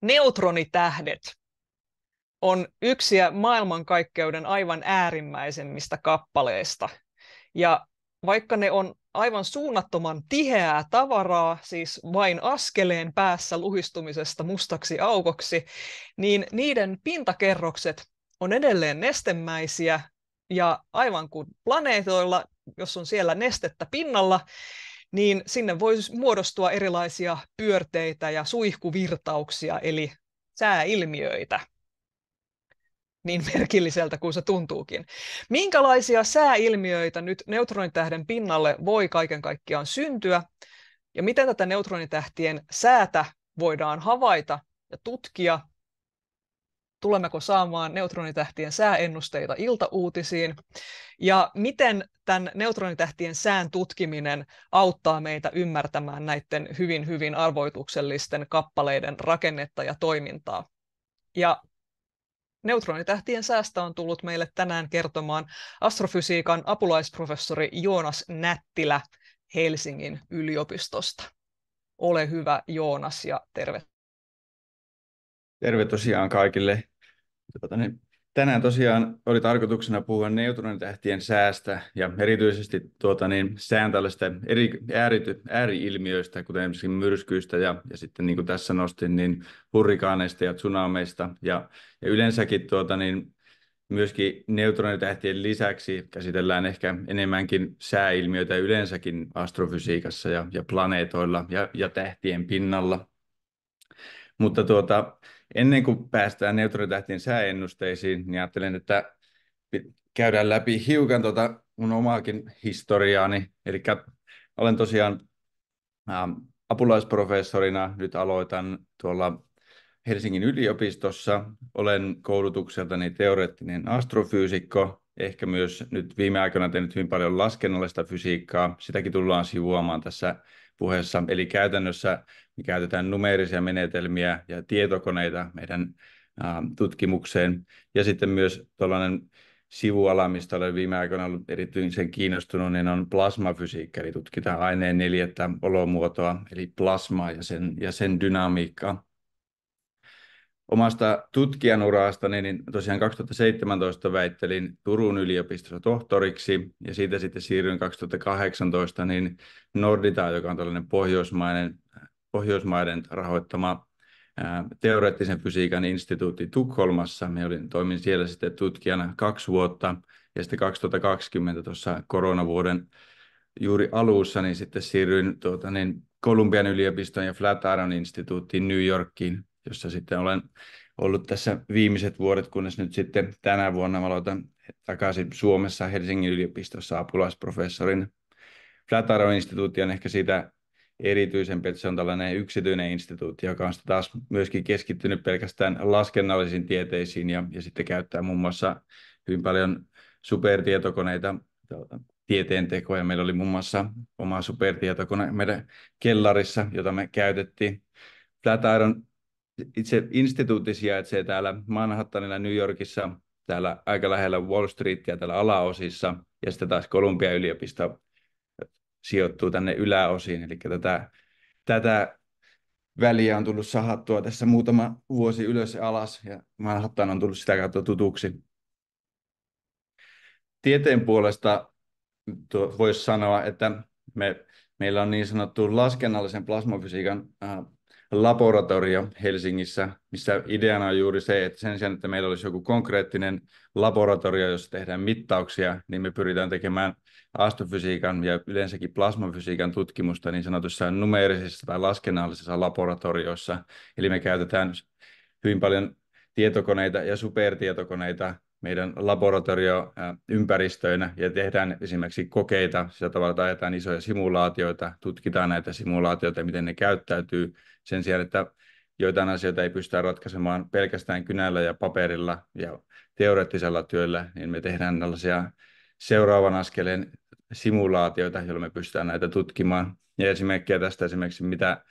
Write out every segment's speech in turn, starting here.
Neutronitähdet on yksi maailmankaikkeuden aivan äärimmäisemmistä kappaleista. Ja vaikka ne on aivan suunnattoman tiheää tavaraa, siis vain askeleen päässä luhistumisesta mustaksi aukoksi, niin niiden pintakerrokset on edelleen nestemäisiä ja aivan kuin planeetoilla, jos on siellä nestettä pinnalla, niin sinne voi muodostua erilaisia pyörteitä ja suihkuvirtauksia, eli sääilmiöitä niin merkilliseltä kuin se tuntuukin. Minkälaisia sääilmiöitä nyt neutronitähden pinnalle voi kaiken kaikkiaan syntyä, ja miten tätä neutronitähtien säätä voidaan havaita ja tutkia, tulemmeko saamaan neutronitähtien sääennusteita iltauutisiin, ja miten tämän neutronitähtien sään tutkiminen auttaa meitä ymmärtämään näiden hyvin, hyvin arvoituksellisten kappaleiden rakennetta ja toimintaa. Ja Neutronitähtien säästä on tullut meille tänään kertomaan astrofysiikan apulaisprofessori Joonas Nättilä Helsingin yliopistosta. Ole hyvä Joonas ja tervetuloa. Terve tosiaan kaikille. Tuota, niin tänään tosiaan oli tarkoituksena puhua neutronitähtien säästä ja erityisesti tuota, niin, sään tällaista eri, äärity, ääriilmiöistä, kuten esimerkiksi myrskyistä ja, ja sitten niin kuin tässä nostin, niin hurrikaaneista ja tsunameista ja, ja yleensäkin tuota, niin, myöskin neutronitähtien lisäksi käsitellään ehkä enemmänkin sääilmiöitä yleensäkin astrofysiikassa ja, ja planeetoilla ja, ja tähtien pinnalla. Mutta tuota, ennen kuin päästään neutronitähtien sääennusteisiin, niin ajattelen, että käydään läpi hiukan tuota mun omaakin historiaani. Eli olen tosiaan ähm, apulaisprofessorina, nyt aloitan tuolla Helsingin yliopistossa. Olen koulutukseltani teoreettinen astrofyysikko, ehkä myös nyt viime aikoina tehnyt hyvin paljon laskennallista fysiikkaa. Sitäkin tullaan sivuamaan tässä puheessa. Eli käytännössä me käytetään numeerisia menetelmiä ja tietokoneita meidän tutkimukseen. Ja sitten myös tuollainen sivuala, mistä olen viime aikoina ollut erityisen kiinnostunut, niin on plasmafysiikka, eli tutkitaan aineen neljättä olomuotoa, eli plasmaa ja sen, ja sen dynamiikkaa omasta tutkijanuraastani, niin tosiaan 2017 väittelin Turun yliopistossa tohtoriksi ja siitä sitten siirryin 2018 niin Nordita, joka on tällainen pohjoismainen, pohjoismaiden rahoittama teoreettisen fysiikan instituutti Tukholmassa. Me olin, toimin siellä sitten tutkijana kaksi vuotta ja sitten 2020 tuossa koronavuoden juuri alussa, niin sitten siirryin tuota, niin Kolumbian yliopiston ja Flatiron instituuttiin New Yorkiin jossa sitten olen ollut tässä viimeiset vuodet, kunnes nyt sitten tänä vuonna aloitan takaisin Suomessa Helsingin yliopistossa apulaisprofessorin. Flataro-instituution ehkä siitä erityisempi, että se on tällainen yksityinen instituutti, joka on taas myöskin keskittynyt pelkästään laskennallisiin tieteisiin ja, ja sitten käyttää muun muassa hyvin paljon supertietokoneita tuota, tieteen tekoja. Meillä oli muun muassa oma supertietokone meidän kellarissa, jota me käytettiin. Flatiron itse instituutti sijaitsee täällä Manhattanilla New Yorkissa, täällä aika lähellä Wall Streetia täällä alaosissa, ja sitten taas Kolumbian yliopisto sijoittuu tänne yläosiin, eli tätä, tätä väliä on tullut sahattua tässä muutama vuosi ylös ja alas, ja Manhattan on tullut sitä kautta tutuksi. Tieteen puolesta voisi sanoa, että me, meillä on niin sanottu laskennallisen plasmafysiikan äh, laboratorio Helsingissä, missä ideana on juuri se, että sen sijaan, että meillä olisi joku konkreettinen laboratorio, jossa tehdään mittauksia, niin me pyritään tekemään astrofysiikan ja yleensäkin plasmafysiikan tutkimusta niin sanotussa numeerisissa tai laskennallisissa laboratorioissa. Eli me käytetään hyvin paljon tietokoneita ja supertietokoneita meidän laboratorioympäristöinä ja tehdään esimerkiksi kokeita, sillä tavalla, että ajetaan isoja simulaatioita, tutkitaan näitä simulaatioita, miten ne käyttäytyy, sen sijaan, että joitain asioita ei pystytä ratkaisemaan pelkästään kynällä ja paperilla ja teoreettisella työllä, niin me tehdään tällaisia seuraavan askeleen simulaatioita, joilla me pystytään näitä tutkimaan. Ja esimerkkejä tästä esimerkiksi, mitä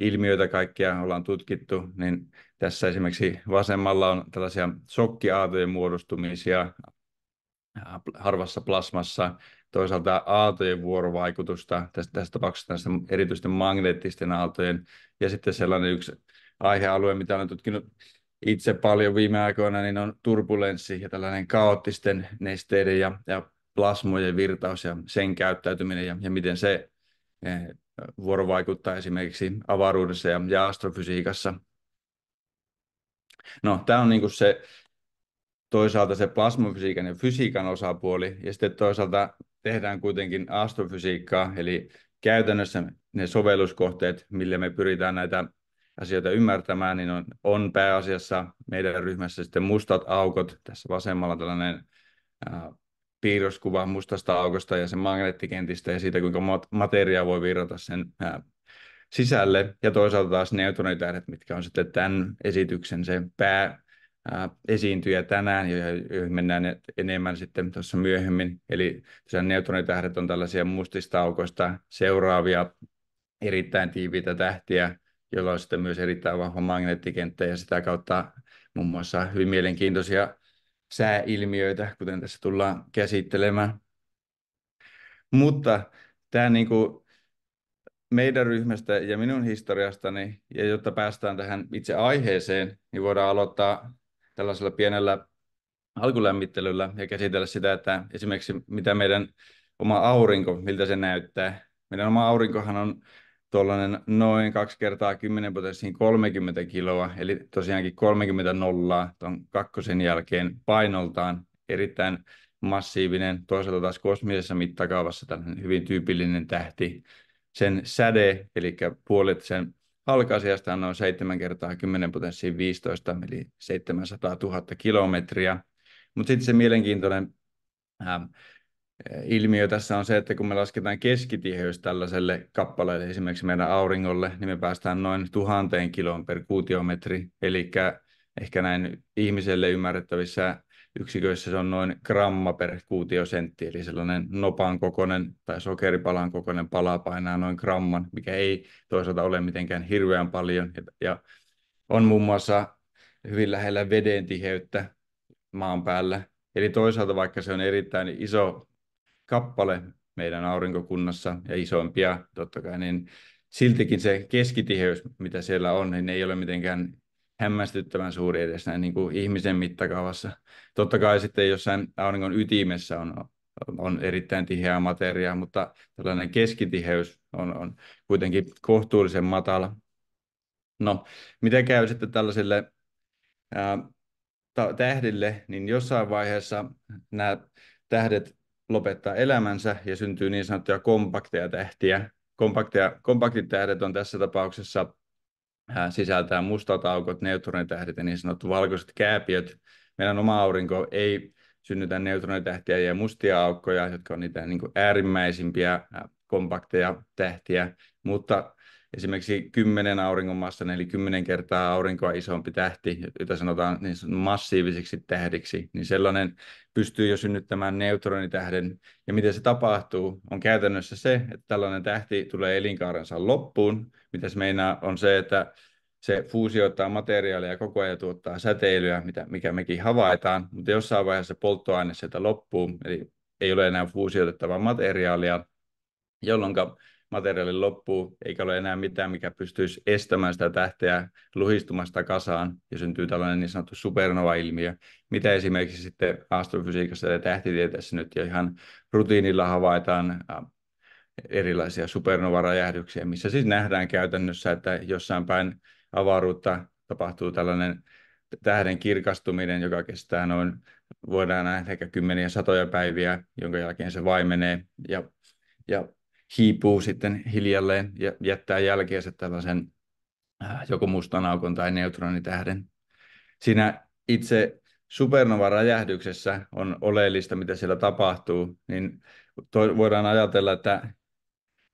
ilmiöitä kaikkia ollaan tutkittu, niin tässä esimerkiksi vasemmalla on tällaisia sokkiaatojen muodostumisia äh, harvassa plasmassa, toisaalta aatojen vuorovaikutusta, tässä, tässä tapauksessa tässä erityisesti magneettisten aaltojen, ja sitten sellainen yksi aihealue, mitä olen tutkinut itse paljon viime aikoina, niin on turbulenssi ja tällainen kaoottisten nesteiden ja, ja plasmojen virtaus ja sen käyttäytyminen ja, ja miten se eh, vuorovaikuttaa esimerkiksi avaruudessa ja, ja astrofysiikassa. No, tämä on niin se toisaalta se plasmafysiikan ja fysiikan osapuoli, ja sitten toisaalta tehdään kuitenkin astrofysiikkaa, eli käytännössä ne sovelluskohteet, millä me pyritään näitä asioita ymmärtämään, niin on, on pääasiassa meidän ryhmässä sitten mustat aukot, tässä vasemmalla tällainen äh, piirroskuva mustasta aukosta ja sen magneettikentistä ja siitä, kuinka materia voi virrata sen ää, sisälle. Ja toisaalta taas neutronitähdet, mitkä on sitten tämän esityksen se pää, ää, esiintyjä tänään, joihin mennään enemmän sitten tuossa myöhemmin. Eli tosiaan neutronitähdet on tällaisia mustista aukoista seuraavia erittäin tiiviitä tähtiä, joilla on sitten myös erittäin vahva magneettikenttä ja sitä kautta muun muassa hyvin mielenkiintoisia sääilmiöitä, kuten tässä tullaan käsittelemään. Mutta tämä niin kuin meidän ryhmästä ja minun historiastani, ja jotta päästään tähän itse aiheeseen, niin voidaan aloittaa tällaisella pienellä alkulämmittelyllä ja käsitellä sitä, että esimerkiksi mitä meidän oma aurinko, miltä se näyttää. Meidän oma aurinkohan on tuollainen noin kaksi kertaa 10 potenssiin 30 kiloa, eli tosiaankin 30 nollaa tuon kakkosen jälkeen painoltaan erittäin massiivinen, toisaalta taas kosmisessa mittakaavassa tällainen hyvin tyypillinen tähti. Sen säde, eli puolet sen halkaisijasta on noin 7 kertaa 10 potenssiin 15, eli 700 000 kilometriä. Mutta sitten se mielenkiintoinen äh, ilmiö tässä on se, että kun me lasketaan keskitiheys tällaiselle kappaleelle, esimerkiksi meidän auringolle, niin me päästään noin tuhanteen kiloon per kuutiometri, eli ehkä näin ihmiselle ymmärrettävissä yksiköissä se on noin gramma per kuutiosentti, eli sellainen nopan kokoinen tai sokeripalan kokoinen pala painaa noin gramman, mikä ei toisaalta ole mitenkään hirveän paljon, ja on muun muassa hyvin lähellä veden tiheyttä maan päällä, Eli toisaalta vaikka se on erittäin iso kappale meidän aurinkokunnassa ja isompia totta kai, niin siltikin se keskitiheys, mitä siellä on, niin ei ole mitenkään hämmästyttävän suuri edes näin niin kuin ihmisen mittakaavassa. Totta kai sitten jossain auringon ytimessä on, on erittäin tiheää materiaa, mutta tällainen keskitiheys on, on kuitenkin kohtuullisen matala. No, mitä käy sitten tällaiselle ää, tähdille, niin jossain vaiheessa nämä tähdet lopettaa elämänsä ja syntyy niin sanottuja kompakteja tähtiä. Kompakteja, kompaktit tähdet on tässä tapauksessa äh, sisältää mustat aukot, neutronitähdet ja niin sanottu valkoiset kääpiöt. Meidän oma aurinko ei synnytä neutronitähtiä ja mustia aukkoja, jotka on niitä niin kuin äärimmäisimpiä kompakteja tähtiä, mutta esimerkiksi kymmenen auringonmassa, eli kymmenen kertaa aurinkoa isompi tähti, jota sanotaan niin massiivisiksi tähdiksi, niin sellainen pystyy jo synnyttämään neutronitähden. Ja miten se tapahtuu, on käytännössä se, että tällainen tähti tulee elinkaarensa loppuun. Mitä se meinaa, on se, että se fuusioittaa materiaalia ja koko ajan tuottaa säteilyä, mitä, mikä mekin havaitaan, mutta jossain vaiheessa polttoaine sieltä loppuu, eli ei ole enää fuusioitettavaa materiaalia, jolloin materiaali loppuu, eikä ole enää mitään, mikä pystyisi estämään sitä tähteä luhistumasta kasaan ja syntyy tällainen niin sanottu supernova-ilmiö, mitä esimerkiksi sitten astrofysiikassa ja tähtitieteessä nyt jo ihan rutiinilla havaitaan äh, erilaisia supernova-räjähdyksiä, missä siis nähdään käytännössä, että jossain päin avaruutta tapahtuu tällainen tähden kirkastuminen, joka kestää noin, voidaan nähdä ehkä kymmeniä satoja päiviä, jonka jälkeen se vaimenee. Ja, ja hiipuu sitten hiljalleen ja jättää jälkeensä tällaisen äh, joko mustan aukon tai neutronitähden. Siinä itse supernova-räjähdyksessä on oleellista, mitä siellä tapahtuu, niin voidaan ajatella, että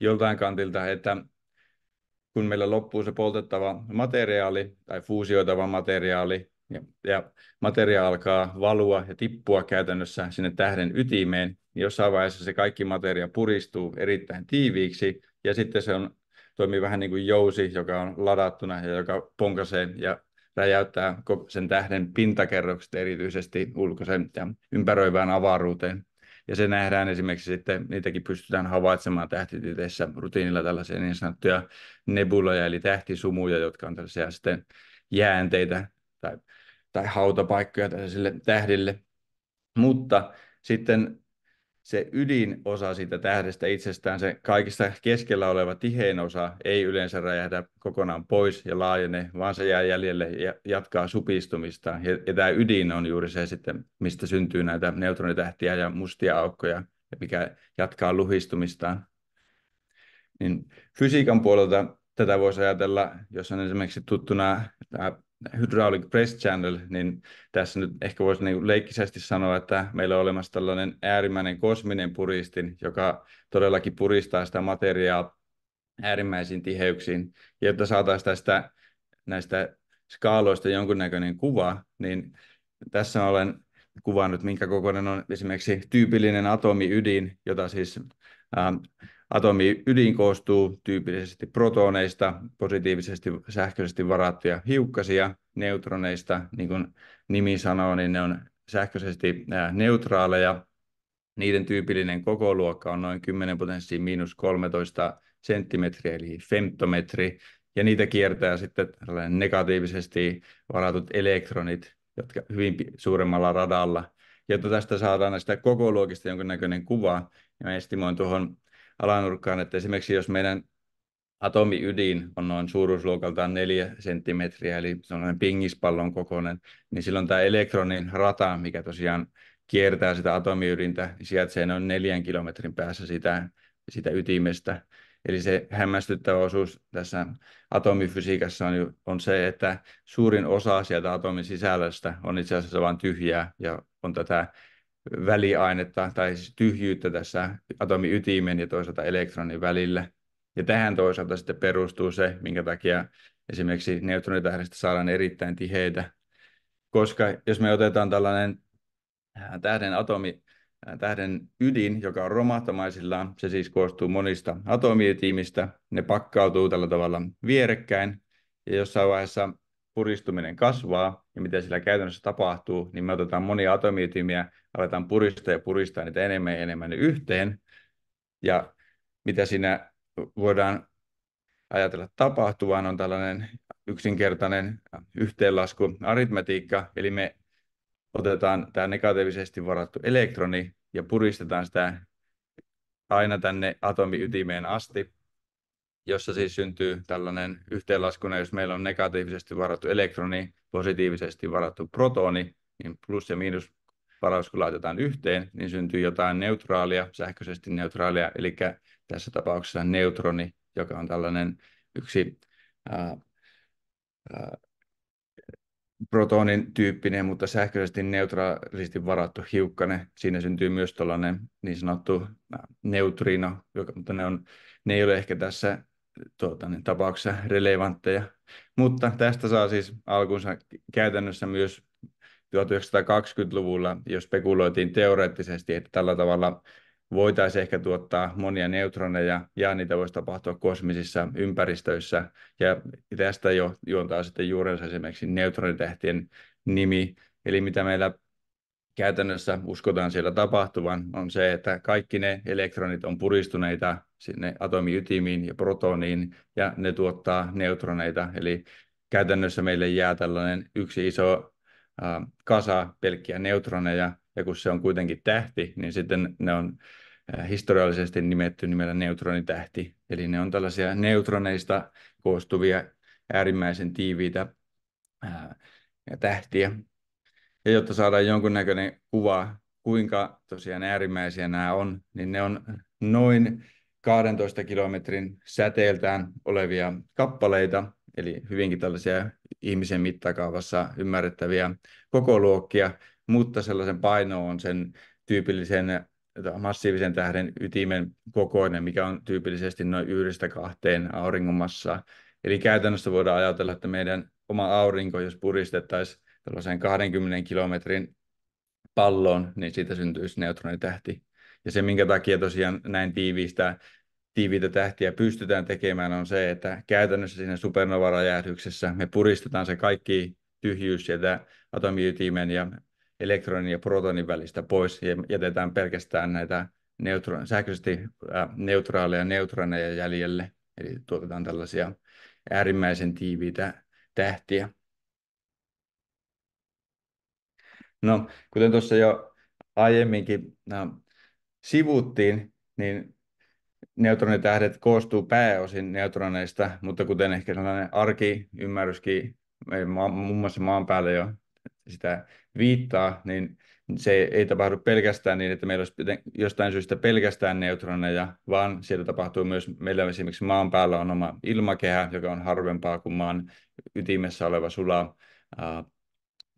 joltain kantilta, että kun meillä loppuu se poltettava materiaali tai fuusioitava materiaali, ja, ja materiaali alkaa valua ja tippua käytännössä sinne tähden ytimeen, niin jossain vaiheessa se kaikki materia puristuu erittäin tiiviiksi ja sitten se on, toimii vähän niin kuin jousi, joka on ladattuna ja joka ponkaisee ja räjäyttää sen tähden pintakerrokset erityisesti ulkoisen ja ympäröivään avaruuteen. Ja se nähdään esimerkiksi sitten, niitäkin pystytään havaitsemaan tähtitieteissä rutiinilla tällaisia niin sanottuja nebuloja, eli tähtisumuja, jotka on tällaisia sitten jäänteitä tai, tai hautapaikkoja tällaisille tähdille. Mutta sitten se ydinosa siitä tähdestä itsestään, se kaikista keskellä oleva tihein osa, ei yleensä räjähdä kokonaan pois ja laajene, vaan se jää jäljelle ja jatkaa supistumista. Ja, ja tämä ydin on juuri se sitten, mistä syntyy näitä neutronitähtiä ja mustia aukkoja, mikä jatkaa luhistumistaan. Niin fysiikan puolelta tätä voisi ajatella, jos on esimerkiksi tuttuna tämä hydraulic press channel, niin tässä nyt ehkä voisi niin leikkisesti sanoa, että meillä on olemassa tällainen äärimmäinen kosminen puristin, joka todellakin puristaa sitä materiaa äärimmäisiin tiheyksiin, jotta saataisiin tästä näistä skaaloista jonkunnäköinen kuva, niin tässä olen kuvannut, minkä kokoinen on esimerkiksi tyypillinen atomiydin, jota siis ähm, Atomi ydin koostuu tyypillisesti protoneista, positiivisesti sähköisesti varattuja hiukkasia, neutroneista, niin kuin nimi sanoo, niin ne on sähköisesti neutraaleja. Niiden tyypillinen kokoluokka on noin 10 potenssiin miinus 13 senttimetriä, eli femtometri, ja niitä kiertää sitten negatiivisesti varatut elektronit, jotka hyvin suuremmalla radalla. Jotta tästä saadaan näistä kokoluokista jonkinnäköinen kuva, ja mä estimoin tuohon alanurkkaan, että esimerkiksi jos meidän atomiydin on noin suuruusluokaltaan neljä senttimetriä, eli sellainen pingispallon kokoinen, niin silloin tämä elektronin rata, mikä tosiaan kiertää sitä atomiydintä, niin sijaitsee noin neljän kilometrin päässä sitä, sitä ytimestä. Eli se hämmästyttävä osuus tässä atomifysiikassa on, on se, että suurin osa sieltä atomin sisällöstä on itse asiassa vain tyhjää ja on tätä väliainetta tai siis tyhjyyttä tässä atomiytimen ja toisaalta elektronin välillä. Ja tähän toisaalta sitten perustuu se, minkä takia esimerkiksi neutronitähdestä saadaan erittäin tiheitä, koska jos me otetaan tällainen äh, tähden atomi, äh, tähden ydin, joka on romahtamaisillaan, se siis koostuu monista atomiytimistä, ne pakkautuu tällä tavalla vierekkäin, ja jossain vaiheessa puristuminen kasvaa, ja mitä sillä käytännössä tapahtuu, niin me otetaan monia atomiytimiä aletaan puristaa ja puristaa niitä enemmän ja enemmän yhteen. Ja mitä siinä voidaan ajatella tapahtuvan on tällainen yksinkertainen yhteenlasku aritmetiikka, eli me otetaan tämä negatiivisesti varattu elektroni ja puristetaan sitä aina tänne atomiytimeen asti, jossa siis syntyy tällainen yhteenlaskuna, jos meillä on negatiivisesti varattu elektroni, positiivisesti varattu protoni, niin plus ja miinus varaus kun laitetaan yhteen, niin syntyy jotain neutraalia, sähköisesti neutraalia, eli tässä tapauksessa neutroni, joka on tällainen yksi ää, ää, protonin tyyppinen, mutta sähköisesti neutraalisti varattu hiukkane. Siinä syntyy myös tällainen niin sanottu neutrino, joka, mutta ne, on, ne ei ole ehkä tässä tuota, niin, tapauksessa relevantteja. Mutta tästä saa siis alkunsa käytännössä myös 1920-luvulla jos spekuloitiin teoreettisesti, että tällä tavalla voitaisiin ehkä tuottaa monia neutroneja ja niitä voisi tapahtua kosmisissa ympäristöissä. Ja tästä jo juontaa sitten juurensa esimerkiksi neutronitähtien nimi. Eli mitä meillä käytännössä uskotaan siellä tapahtuvan, on se, että kaikki ne elektronit on puristuneita sinne atomiytimiin ja protoniin, ja ne tuottaa neutroneita. Eli käytännössä meille jää tällainen yksi iso kasa pelkkiä neutroneja, ja kun se on kuitenkin tähti, niin sitten ne on historiallisesti nimetty nimellä neutronitähti. Eli ne on tällaisia neutroneista koostuvia äärimmäisen tiiviitä tähtiä. Ja jotta saadaan jonkunnäköinen kuva, kuinka tosiaan äärimmäisiä nämä on, niin ne on noin 12 kilometrin säteeltään olevia kappaleita, eli hyvinkin tällaisia ihmisen mittakaavassa ymmärrettäviä kokoluokkia, mutta sellaisen paino on sen tyypillisen massiivisen tähden ytimen kokoinen, mikä on tyypillisesti noin yhdestä kahteen auringonmassaa. Eli käytännössä voidaan ajatella, että meidän oma aurinko, jos puristettaisiin tällaisen 20 kilometrin palloon, niin siitä syntyisi neutronitähti. Ja se, minkä takia tosiaan näin tiiviistä tiiviitä tähtiä pystytään tekemään, on se, että käytännössä siinä supernovaräjähdyksessä me puristetaan se kaikki tyhjyys sieltä atomiytimen ja elektronin ja protonin välistä pois ja jätetään pelkästään näitä neutro- sähköisesti äh, neutraaleja neutroneja jäljelle. Eli tuotetaan tällaisia äärimmäisen tiiviitä tähtiä. No, kuten tuossa jo aiemminkin no, sivuttiin, niin neutronitähdet koostuu pääosin neutroneista, mutta kuten ehkä sellainen ymmärryskin muun muassa maan päälle jo sitä viittaa, niin se ei tapahdu pelkästään niin, että meillä olisi jostain syystä pelkästään neutroneja, vaan siellä tapahtuu myös, meillä esimerkiksi maan päällä on oma ilmakehä, joka on harvempaa kuin maan ytimessä oleva sula äh,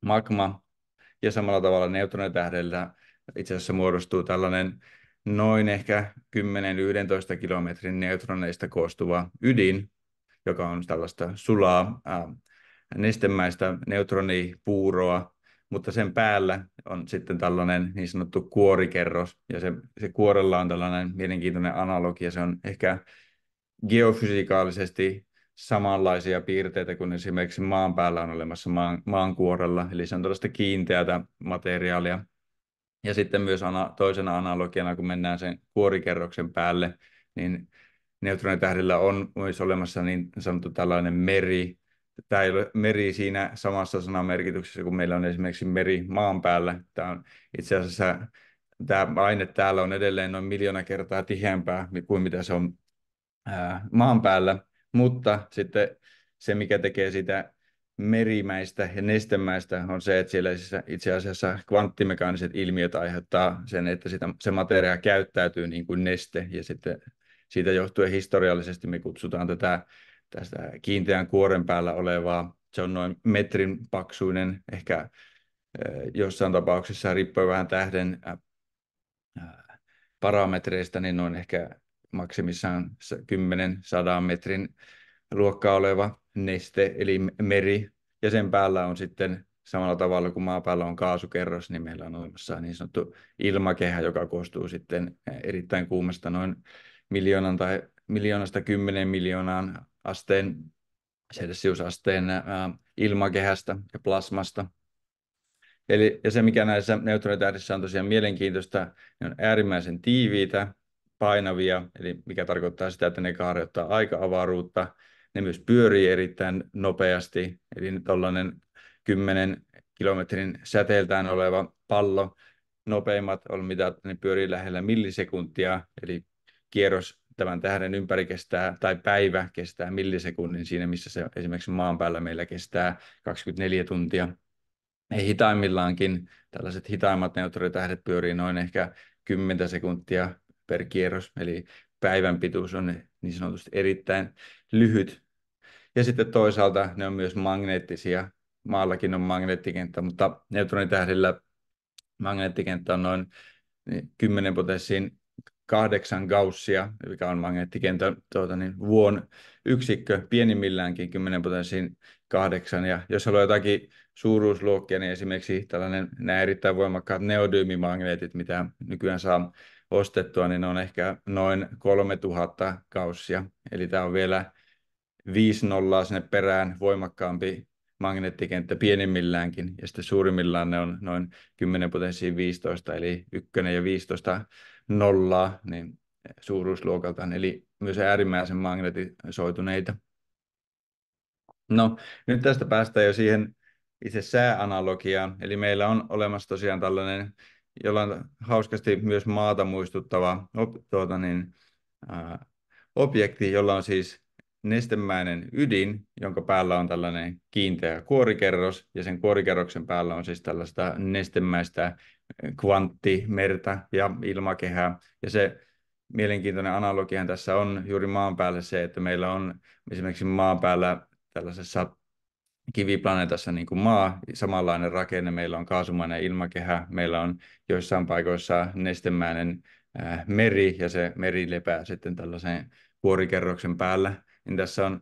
magma, ja samalla tavalla neutronitähdellä itse asiassa muodostuu tällainen noin ehkä 10-11 kilometrin neutroneista koostuva ydin, joka on tällaista sulaa äh, nestemäistä neutronipuuroa, mutta sen päällä on sitten tällainen niin sanottu kuorikerros, ja se, se kuorella on tällainen mielenkiintoinen analogia, se on ehkä geofysikaalisesti samanlaisia piirteitä kuin esimerkiksi maan päällä on olemassa maan, maankuorella, eli se on tällaista kiinteätä materiaalia, ja sitten myös ana, toisena analogiana, kun mennään sen kuorikerroksen päälle, niin neutronitähdellä on myös olemassa niin sanottu tällainen meri. Tämä ei ole meri siinä samassa sanamerkityksessä kuin meillä on esimerkiksi meri maan päällä. Tämä on itse asiassa tämä aine täällä on edelleen noin miljoona kertaa tiheämpää kuin mitä se on ää, maan päällä, mutta sitten se, mikä tekee sitä merimäistä ja nestemäistä on se, että siellä siis itse asiassa kvanttimekaaniset ilmiöt aiheuttaa sen, että sitä, se materia käyttäytyy niin kuin neste ja sitten siitä johtuen historiallisesti me kutsutaan tätä tästä kiinteän kuoren päällä olevaa, se on noin metrin paksuinen, ehkä jossain tapauksessa riippuen vähän tähden parametreista, niin noin ehkä maksimissaan 10-100 metrin luokkaa oleva neste eli meri ja sen päällä on sitten samalla tavalla kuin maapallo on kaasukerros, niin meillä on olemassa niin sanottu ilmakehä, joka koostuu sitten erittäin kuumasta noin miljoonan tai miljoonasta kymmenen miljoonaan asteen Celsius-asteen ilmakehästä ja plasmasta. Eli, ja se, mikä näissä neutronitähdissä on tosiaan mielenkiintoista, ne on äärimmäisen tiiviitä, painavia, eli mikä tarkoittaa sitä, että ne kaareuttaa aika-avaruutta, ne myös pyörii erittäin nopeasti, eli tällainen 10 kilometrin säteeltään oleva pallo, nopeimmat on mitä ne pyörii lähellä millisekuntia, eli kierros tämän tähden ympäri kestää, tai päivä kestää millisekunnin siinä, missä se esimerkiksi maan päällä meillä kestää 24 tuntia. Ei hitaimmillaankin tällaiset hitaimmat neutronitähdet pyörii noin ehkä 10 sekuntia per kierros, eli päivän pituus on niin sanotusti erittäin lyhyt, ja sitten toisaalta ne on myös magneettisia. Maallakin on magneettikenttä, mutta neutronitähdillä magneettikenttä on noin 10 niin potenssiin kahdeksan gaussia, mikä on magneettikentän tuota, niin vuon yksikkö, pienimmilläänkin 10 potenssiin kahdeksan. Ja jos haluaa jotakin suuruusluokkia, niin esimerkiksi tällainen nämä erittäin voimakkaat neodyymimagneetit, mitä nykyään saa ostettua, niin ne on ehkä noin 3000 kaussia. Eli tämä on vielä 5 nollaa sinne perään, voimakkaampi magneettikenttä pienimmilläänkin, ja sitten suurimmillaan ne on noin 10 potenssiin 15, eli 1 ja 15 nollaa, niin suuruusluokaltaan, eli myös äärimmäisen magnetisoituneita. No, nyt tästä päästään jo siihen itse sääanalogiaan, eli meillä on olemassa tosiaan tällainen jollain hauskasti myös maata muistuttava tuota niin, ää, objekti, jolla on siis nestemäinen ydin, jonka päällä on tällainen kiinteä kuorikerros, ja sen kuorikerroksen päällä on siis tällaista nestemäistä eh, kvanttimerta ja ilmakehää, ja se mielenkiintoinen analogia tässä on juuri maan päällä se, että meillä on esimerkiksi maan päällä tällaisessa kiviplaneetassa niin kuin maa, samanlainen rakenne, meillä on kaasumainen ilmakehä, meillä on joissain paikoissa nestemäinen eh, meri ja se meri lepää sitten tällaisen kuorikerroksen päällä niin tässä on,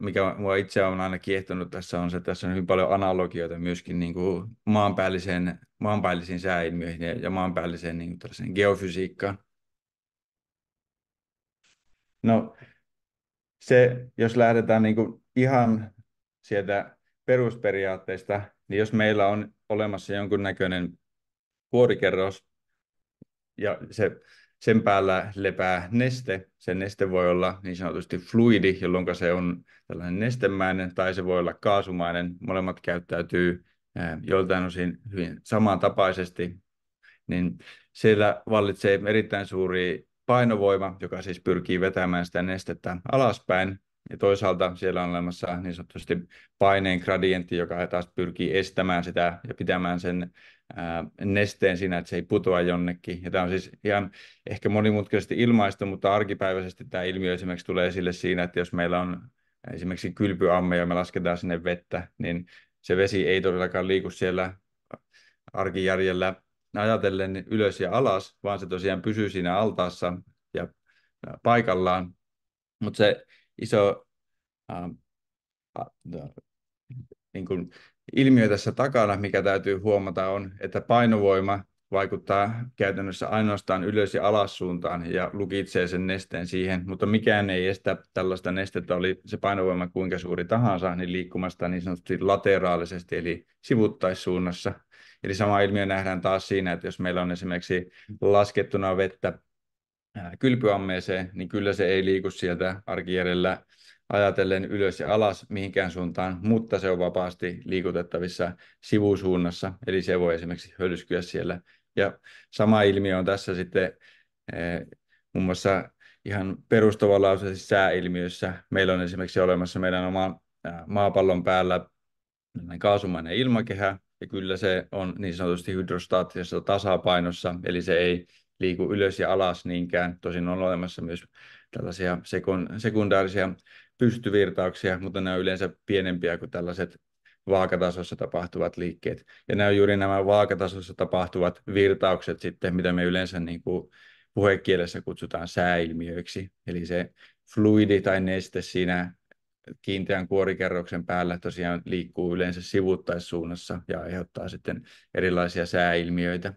mikä minua itse on aina kiehtonut tässä on se, että tässä on hyvin paljon analogioita myöskin niin kuin maanpäälliseen, maanpäällisiin sääilmiöihin ja, ja maanpäälliseen niin kuin geofysiikkaan. No se, jos lähdetään niin kuin ihan sieltä perusperiaatteista, niin jos meillä on olemassa jonkunnäköinen vuorikerros ja se sen päällä lepää neste. Se neste voi olla niin sanotusti fluidi, jolloin se on tällainen nestemäinen tai se voi olla kaasumainen. Molemmat käyttäytyy joiltain osin hyvin samantapaisesti. Niin siellä vallitsee erittäin suuri painovoima, joka siis pyrkii vetämään sitä nestettä alaspäin. Ja toisaalta siellä on olemassa niin sanotusti paineen gradientti, joka taas pyrkii estämään sitä ja pitämään sen ää, nesteen siinä, että se ei putoa jonnekin. Ja tämä on siis ihan ehkä monimutkaisesti ilmaista, mutta arkipäiväisesti tämä ilmiö esimerkiksi tulee esille siinä, että jos meillä on esimerkiksi kylpyamme ja me lasketaan sinne vettä, niin se vesi ei todellakaan liiku siellä arkijärjellä ajatellen ylös ja alas, vaan se tosiaan pysyy siinä altaassa ja paikallaan. Mutta se iso äh, niin kuin ilmiö tässä takana, mikä täytyy huomata, on, että painovoima vaikuttaa käytännössä ainoastaan ylös- ja alassuuntaan ja lukitsee sen nesteen siihen, mutta mikään ei estä tällaista nestettä, oli se painovoima kuinka suuri tahansa, niin liikkumasta niin sanotusti lateraalisesti, eli sivuttaissuunnassa. Eli sama ilmiö nähdään taas siinä, että jos meillä on esimerkiksi laskettuna vettä kylpyammeeseen, niin kyllä se ei liiku sieltä arkijärjellä ajatellen ylös ja alas mihinkään suuntaan, mutta se on vapaasti liikutettavissa sivusuunnassa, eli se voi esimerkiksi hölyskyä siellä. Ja sama ilmiö on tässä sitten muun mm. muassa ihan perustavanlaatuisessa sääilmiössä. Meillä on esimerkiksi olemassa meidän oman maapallon päällä kaasumainen ilmakehä, ja kyllä se on niin sanotusti hydrostaattisessa tasapainossa, eli se ei liiku ylös ja alas niinkään. Tosin on olemassa myös tällaisia sekun, sekundaarisia pystyvirtauksia, mutta ne on yleensä pienempiä kuin tällaiset vaakatasossa tapahtuvat liikkeet. Ja nämä on juuri nämä vaakatasossa tapahtuvat virtaukset sitten, mitä me yleensä niin kuin puhekielessä kutsutaan sääilmiöiksi. Eli se fluidi tai neste siinä kiinteän kuorikerroksen päällä tosiaan liikkuu yleensä sivuttaissuunnassa ja aiheuttaa sitten erilaisia sääilmiöitä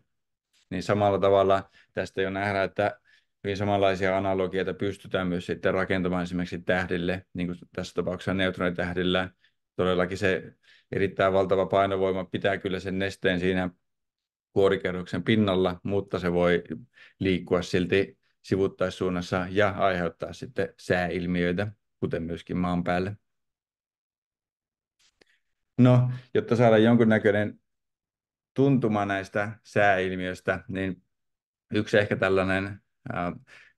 niin samalla tavalla tästä jo nähdään, että hyvin samanlaisia analogioita pystytään myös sitten rakentamaan esimerkiksi tähdille, niin kuin tässä tapauksessa neutronitähdillä. Todellakin se erittäin valtava painovoima pitää kyllä sen nesteen siinä kuorikerroksen pinnalla, mutta se voi liikkua silti sivuttaissuunnassa ja aiheuttaa sitten sääilmiöitä, kuten myöskin maan päälle. No, jotta saadaan jonkunnäköinen tuntuma näistä sääilmiöistä, niin yksi ehkä tällainen äh,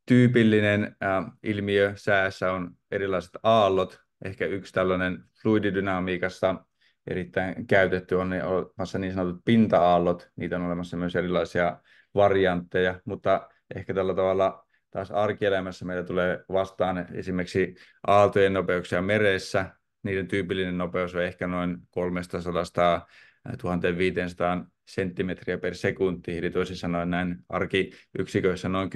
tyypillinen äh, ilmiö säässä on erilaiset aallot. Ehkä yksi tällainen fluididynamiikassa erittäin käytetty on olemassa niin sanotut pinta-aallot. Niitä on olemassa myös erilaisia variantteja, mutta ehkä tällä tavalla taas arkielämässä meillä tulee vastaan esimerkiksi aaltojen nopeuksia meressä. Niiden tyypillinen nopeus on ehkä noin 300 1500 äh, senttimetriä per sekunti, eli toisin sanoen näin arkiyksiköissä noin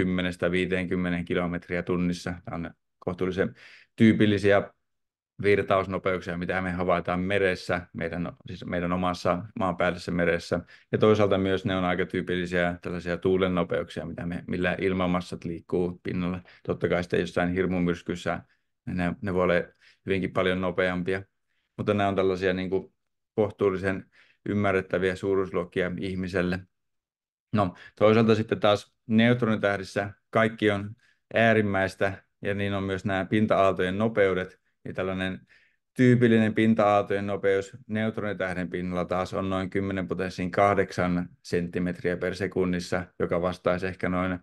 10-50 kilometriä tunnissa. Tämä on kohtuullisen tyypillisiä virtausnopeuksia, mitä me havaitaan meressä, meidän, siis meidän omassa maanpäällisessä meressä. Ja toisaalta myös ne on aika tyypillisiä tällaisia tuulen nopeuksia, mitä me, millä ilmamassat liikkuu pinnalla. Totta kai sitten jossain hirmumyrskyssä ne, ne voi olla hyvinkin paljon nopeampia. Mutta nämä on tällaisia niin kuin kohtuullisen ymmärrettäviä suuruusluokkia ihmiselle. No, toisaalta sitten taas neutronitähdissä kaikki on äärimmäistä ja niin on myös nämä pinta-aaltojen nopeudet. Ja tällainen tyypillinen pinta-aaltojen nopeus neutronitähden pinnalla taas on noin 10 potenssiin 8 senttimetriä per sekunnissa, joka vastaisi ehkä noin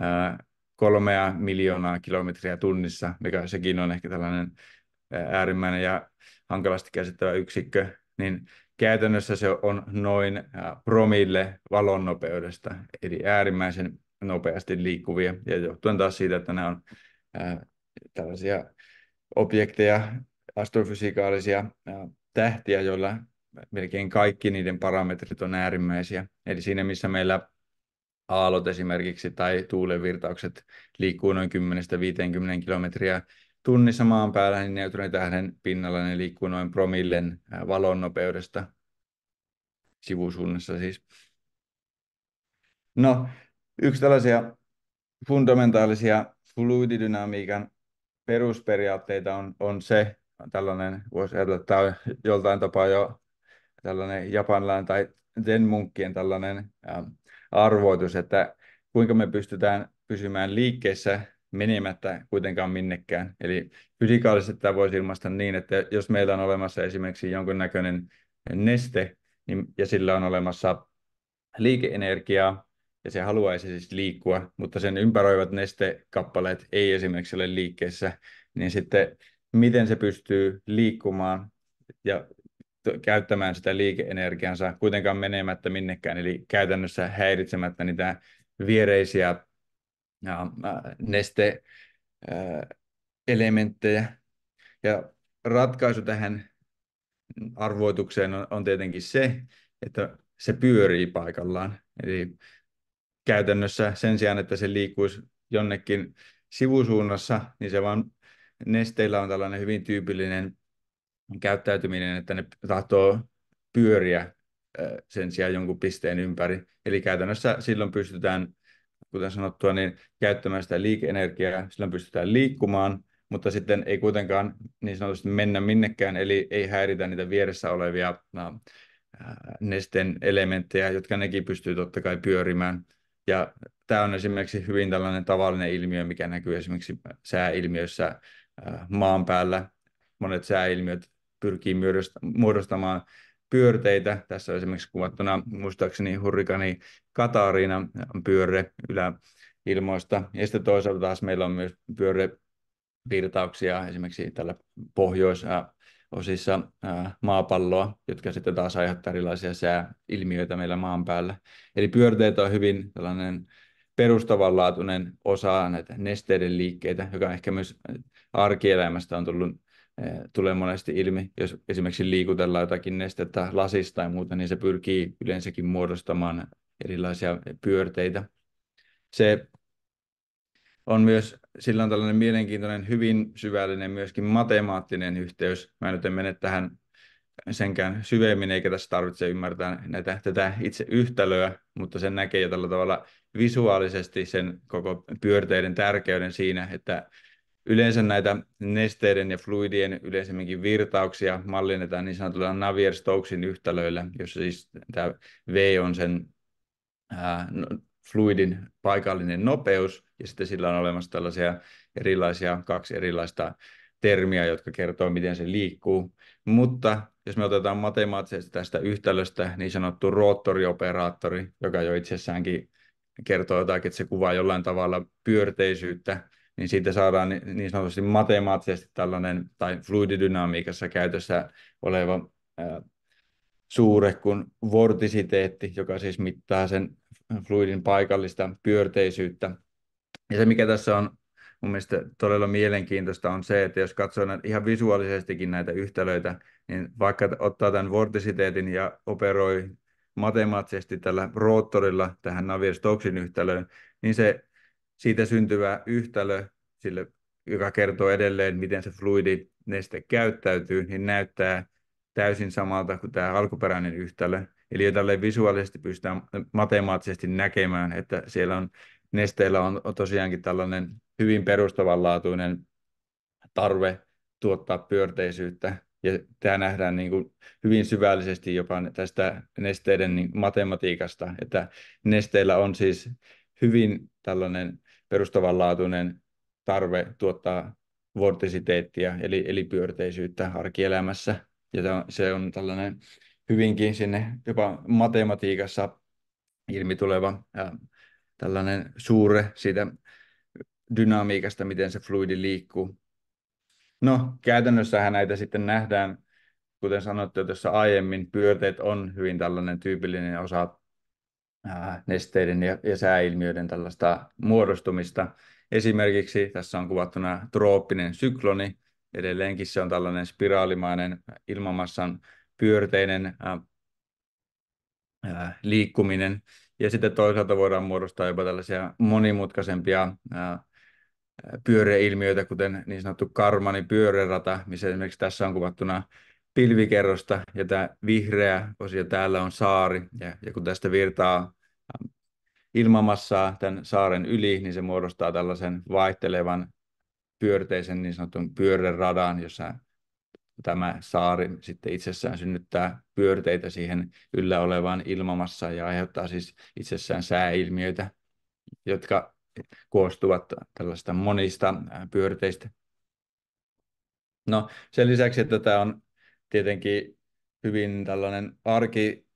ää, kolmea miljoonaa kilometriä tunnissa, mikä sekin on ehkä tällainen äärimmäinen ja hankalasti käsittävä yksikkö, niin Käytännössä se on noin äh, promille valonnopeudesta, eli äärimmäisen nopeasti liikkuvia, ja johtuen taas siitä, että nämä on ää, äh, tällaisia objekteja, astrofysikaalisia ää, äh, tähtiä, joilla melkein kaikki niiden parametrit on äärimmäisiä. Eli siinä, missä meillä aallot esimerkiksi tai tuulenvirtaukset liikkuu noin 10-50 kilometriä tunnissa maan päällä, niin neutronitähden pinnalla ne liikkuu noin promillen valonnopeudesta sivusuunnassa siis. No, yksi tällaisia fundamentaalisia fluididynamiikan perusperiaatteita on, on se, tällainen, voisi ajatella, että tämä on joltain tapaa jo tällainen japanilainen tai zen-munkkien tällainen arvoitus, että kuinka me pystytään pysymään liikkeessä menemättä kuitenkaan minnekään. Eli fysikaalisesti tämä voisi ilmaista niin, että jos meillä on olemassa esimerkiksi jonkinnäköinen neste, niin, ja sillä on olemassa liikeenergiaa, ja se haluaisi siis liikkua, mutta sen ympäröivät nestekappaleet ei esimerkiksi ole liikkeessä, niin sitten miten se pystyy liikkumaan ja käyttämään sitä liikeenergiansa kuitenkaan menemättä minnekään, eli käytännössä häiritsemättä niitä viereisiä ja äh, neste-elementtejä. Äh, ja ratkaisu tähän arvoitukseen on, tietenkin se, että se pyörii paikallaan. Eli käytännössä sen sijaan, että se liikkuisi jonnekin sivusuunnassa, niin se vaan nesteillä on tällainen hyvin tyypillinen käyttäytyminen, että ne tahtoo pyöriä äh, sen sijaan jonkun pisteen ympäri. Eli käytännössä silloin pystytään kuten sanottua, niin käyttämään sitä liikeenergiaa, sillä pystytään liikkumaan, mutta sitten ei kuitenkaan niin sanotusti mennä minnekään, eli ei häiritä niitä vieressä olevia no, nesteen elementtejä, jotka nekin pystyy totta kai pyörimään. Ja tämä on esimerkiksi hyvin tällainen tavallinen ilmiö, mikä näkyy esimerkiksi sääilmiöissä maan päällä. Monet sääilmiöt pyrkii muodostamaan pyörteitä. Tässä on esimerkiksi kuvattuna muistaakseni hurrikani Katariina pyörre yläilmoista. Ja sitten toisaalta taas meillä on myös pyörrevirtauksia esimerkiksi tällä pohjois osissa maapalloa, jotka sitten taas aiheuttaa erilaisia sääilmiöitä meillä maan päällä. Eli pyörteet on hyvin tällainen perustavanlaatuinen osa näitä nesteiden liikkeitä, joka ehkä myös arkielämästä on tullut Eh, tulee monesti ilmi. Jos esimerkiksi liikutellaan jotakin nestettä lasista tai muuta, niin se pyrkii yleensäkin muodostamaan erilaisia pyörteitä. Se on myös, sillä on tällainen mielenkiintoinen, hyvin syvällinen myöskin matemaattinen yhteys. Mä nyt en mene tähän senkään syvemmin, eikä tässä tarvitse ymmärtää näitä, tätä itse yhtälöä, mutta sen näkee jo tällä tavalla visuaalisesti sen koko pyörteiden tärkeyden siinä, että Yleensä näitä nesteiden ja fluidien yleisemminkin virtauksia mallinnetaan niin sanotulla Navier-Stokesin yhtälöillä, jossa siis tämä V on sen ää, no, fluidin paikallinen nopeus, ja sitten sillä on olemassa tällaisia erilaisia, kaksi erilaista termiä, jotka kertoo, miten se liikkuu. Mutta jos me otetaan matemaattisesti tästä yhtälöstä niin sanottu roottorioperaattori, joka jo itsessäänkin kertoo jotakin, että se kuvaa jollain tavalla pyörteisyyttä, niin siitä saadaan niin sanotusti matemaattisesti tällainen, tai fluididynamiikassa käytössä oleva suure kuin vortisiteetti, joka siis mittaa sen fluidin paikallista pyörteisyyttä. Ja se, mikä tässä on mun mielestä todella mielenkiintoista on se, että jos katsoo näitä, ihan visuaalisestikin näitä yhtälöitä, niin vaikka ottaa tämän vortisiteetin ja operoi matemaattisesti tällä roottorilla tähän Navier-Stocksin yhtälöön, niin se siitä syntyvä yhtälö, sille, joka kertoo edelleen, miten se fluidi neste käyttäytyy, niin näyttää täysin samalta kuin tämä alkuperäinen yhtälö. Eli tälle visuaalisesti pystytään matemaattisesti näkemään, että siellä on nesteellä on tosiaankin tällainen hyvin perustavanlaatuinen tarve tuottaa pyörteisyyttä. Ja tämä nähdään niin kuin hyvin syvällisesti jopa tästä nesteiden niin matematiikasta, että nesteillä on siis hyvin tällainen perustavanlaatuinen tarve tuottaa vortisiteettia, eli, eli pyörteisyyttä arkielämässä. Ja se on, tällainen hyvinkin sinne jopa matematiikassa ilmi tuleva äh, tällainen suure siitä dynamiikasta, miten se fluidi liikkuu. No, käytännössähän näitä sitten nähdään, kuten sanottu tuossa aiemmin, pyörteet on hyvin tällainen tyypillinen osa nesteiden ja, ja sääilmiöiden tällaista muodostumista. Esimerkiksi tässä on kuvattuna trooppinen sykloni. Edelleenkin se on tällainen spiraalimainen ilmamassan pyörteinen ää, liikkuminen. Ja sitten toisaalta voidaan muodostaa jopa tällaisia monimutkaisempia ää, pyöreilmiöitä, kuten niin sanottu Karmanin pyörerata, missä esimerkiksi tässä on kuvattuna pilvikerrosta ja tämä vihreä osio täällä on saari. Ja, ja kun tästä virtaa ähm, ilmamassaa tämän saaren yli, niin se muodostaa tällaisen vaihtelevan pyörteisen niin sanotun pyöräradan, jossa tämä saari sitten itsessään synnyttää pyörteitä siihen yllä olevaan ilmamassaan ja aiheuttaa siis itsessään sääilmiöitä, jotka koostuvat tällaista monista äh, pyörteistä. No sen lisäksi, että tämä on tietenkin hyvin tällainen arki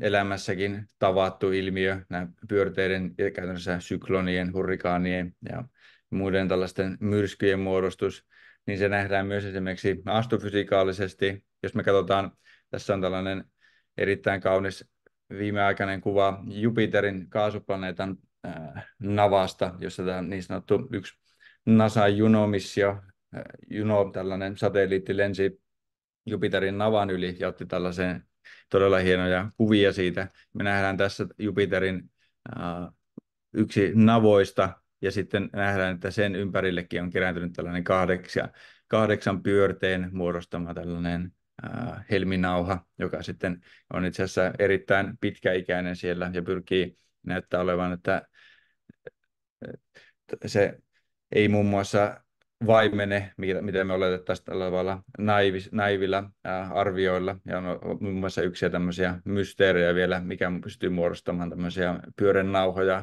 elämässäkin tavattu ilmiö, nämä pyörteiden ja käytännössä syklonien, hurrikaanien ja muiden tällaisten myrskyjen muodostus, niin se nähdään myös esimerkiksi astrofysikaalisesti. Jos me katsotaan, tässä on tällainen erittäin kaunis viimeaikainen kuva Jupiterin kaasuplaneetan äh, navasta, jossa tämä niin sanottu yksi NASA junomissio äh, Juno, tällainen satelliitti lensi Jupiterin navan yli ja otti tällaisen todella hienoja kuvia siitä. Me nähdään tässä Jupiterin äh, yksi navoista ja sitten nähdään, että sen ympärillekin on kerääntynyt tällainen kahdeksan, kahdeksan pyörteen muodostama tällainen äh, helminauha, joka sitten on itse asiassa erittäin pitkäikäinen siellä ja pyrkii näyttää olevan, että äh, se ei muun muassa vaimene, mitä me oletettaisiin tällä tavalla naivis, näivillä äh, arvioilla. Ja on muun muassa yksi tämmöisiä mysteerejä vielä, mikä pystyy muodostamaan tämmöisiä pyörän nauhoja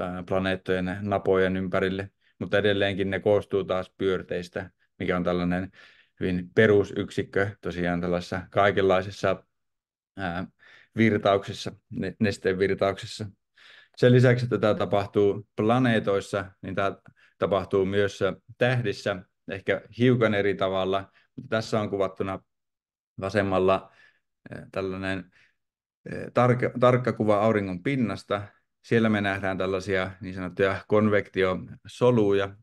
äh, planeettojen napojen ympärille. Mutta edelleenkin ne koostuu taas pyörteistä, mikä on tällainen hyvin perusyksikkö tosiaan tällaisessa kaikenlaisessa äh, virtauksessa, nesteen virtauksessa. Sen lisäksi, että tämä tapahtuu planeetoissa, niin tämä tapahtuu myös äh, tähdissä, ehkä hiukan eri tavalla, mutta tässä on kuvattuna vasemmalla äh, tällainen äh, tarkka, tarkka kuva auringon pinnasta. Siellä me nähdään tällaisia niin sanottuja konvektiosoluja,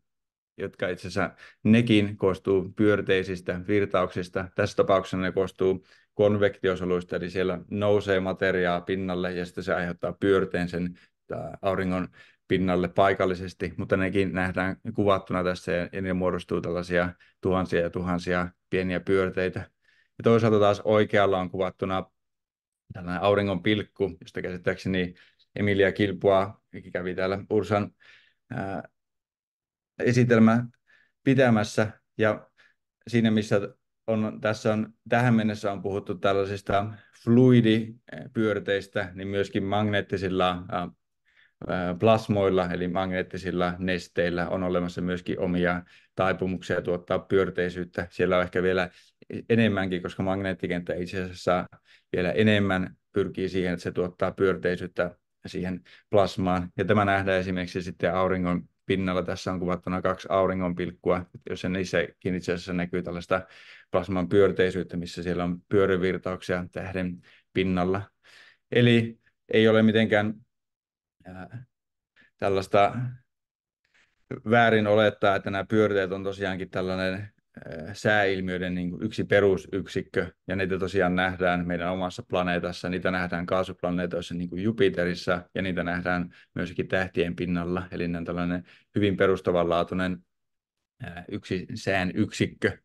jotka itse asiassa nekin koostuu pyörteisistä virtauksista. Tässä tapauksessa ne koostuu konvektiosoluista, eli siellä nousee materiaa pinnalle ja sitten se aiheuttaa pyörteen sen auringon pinnalle paikallisesti, mutta nekin nähdään kuvattuna tässä ja ne muodostuu tällaisia tuhansia ja tuhansia pieniä pyörteitä. Ja toisaalta taas oikealla on kuvattuna tällainen auringon pilkku, josta käsittääkseni Emilia Kilpua kävi täällä Ursan ää, esitelmä pitämässä. Ja siinä, missä on, tässä on, tähän mennessä on puhuttu tällaisista fluidipyörteistä, niin myöskin magneettisilla plasmoilla eli magneettisilla nesteillä on olemassa myöskin omia taipumuksia tuottaa pyörteisyyttä. Siellä on ehkä vielä e, enemmänkin, koska magneettikenttä itse asiassa vielä enemmän pyrkii siihen, että se tuottaa pyörteisyyttä siihen plasmaan. Ja tämä nähdään esimerkiksi sitten auringon pinnalla. Tässä on kuvattuna kaksi auringonpilkkua, jossa niissäkin itse asiassa näkyy tällaista plasman pyörteisyyttä, missä siellä on pyörivirtauksia tähden pinnalla. Eli ei ole mitenkään tällaista väärin olettaa, että nämä pyörteet on tosiaankin tällainen sääilmiöiden niin kuin yksi perusyksikkö, ja niitä tosiaan nähdään meidän omassa planeetassa, niitä nähdään kaasuplaneetoissa niin kuin Jupiterissa, ja niitä nähdään myöskin tähtien pinnalla, eli ne on tällainen hyvin perustavanlaatuinen yksi sään yksikkö.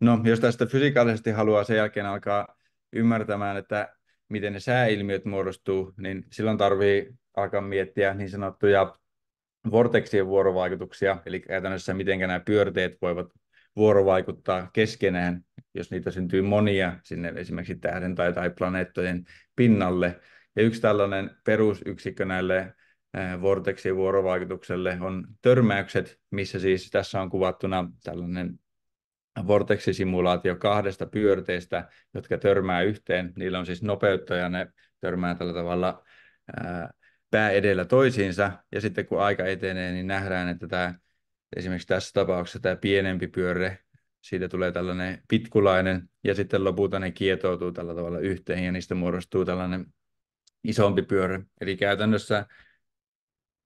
No, jos tästä fysikaalisesti haluaa sen jälkeen alkaa ymmärtämään, että miten ne sääilmiöt muodostuu, niin silloin tarvii alkaa miettiä niin sanottuja vorteksien vuorovaikutuksia, eli käytännössä miten nämä pyörteet voivat vuorovaikuttaa keskenään, jos niitä syntyy monia sinne esimerkiksi tähden tai, tai planeettojen pinnalle. Ja yksi tällainen perusyksikkö näille vorteksien vuorovaikutukselle on törmäykset, missä siis tässä on kuvattuna tällainen vorteksisimulaatio kahdesta pyörteestä, jotka törmää yhteen. Niillä on siis nopeutta ja ne törmää tällä tavalla ää, pää edellä toisiinsa. Ja sitten kun aika etenee, niin nähdään, että tämä, esimerkiksi tässä tapauksessa tämä pienempi pyörre, siitä tulee tällainen pitkulainen ja sitten lopulta ne kietoutuu tällä tavalla yhteen ja niistä muodostuu tällainen isompi pyörre. Eli käytännössä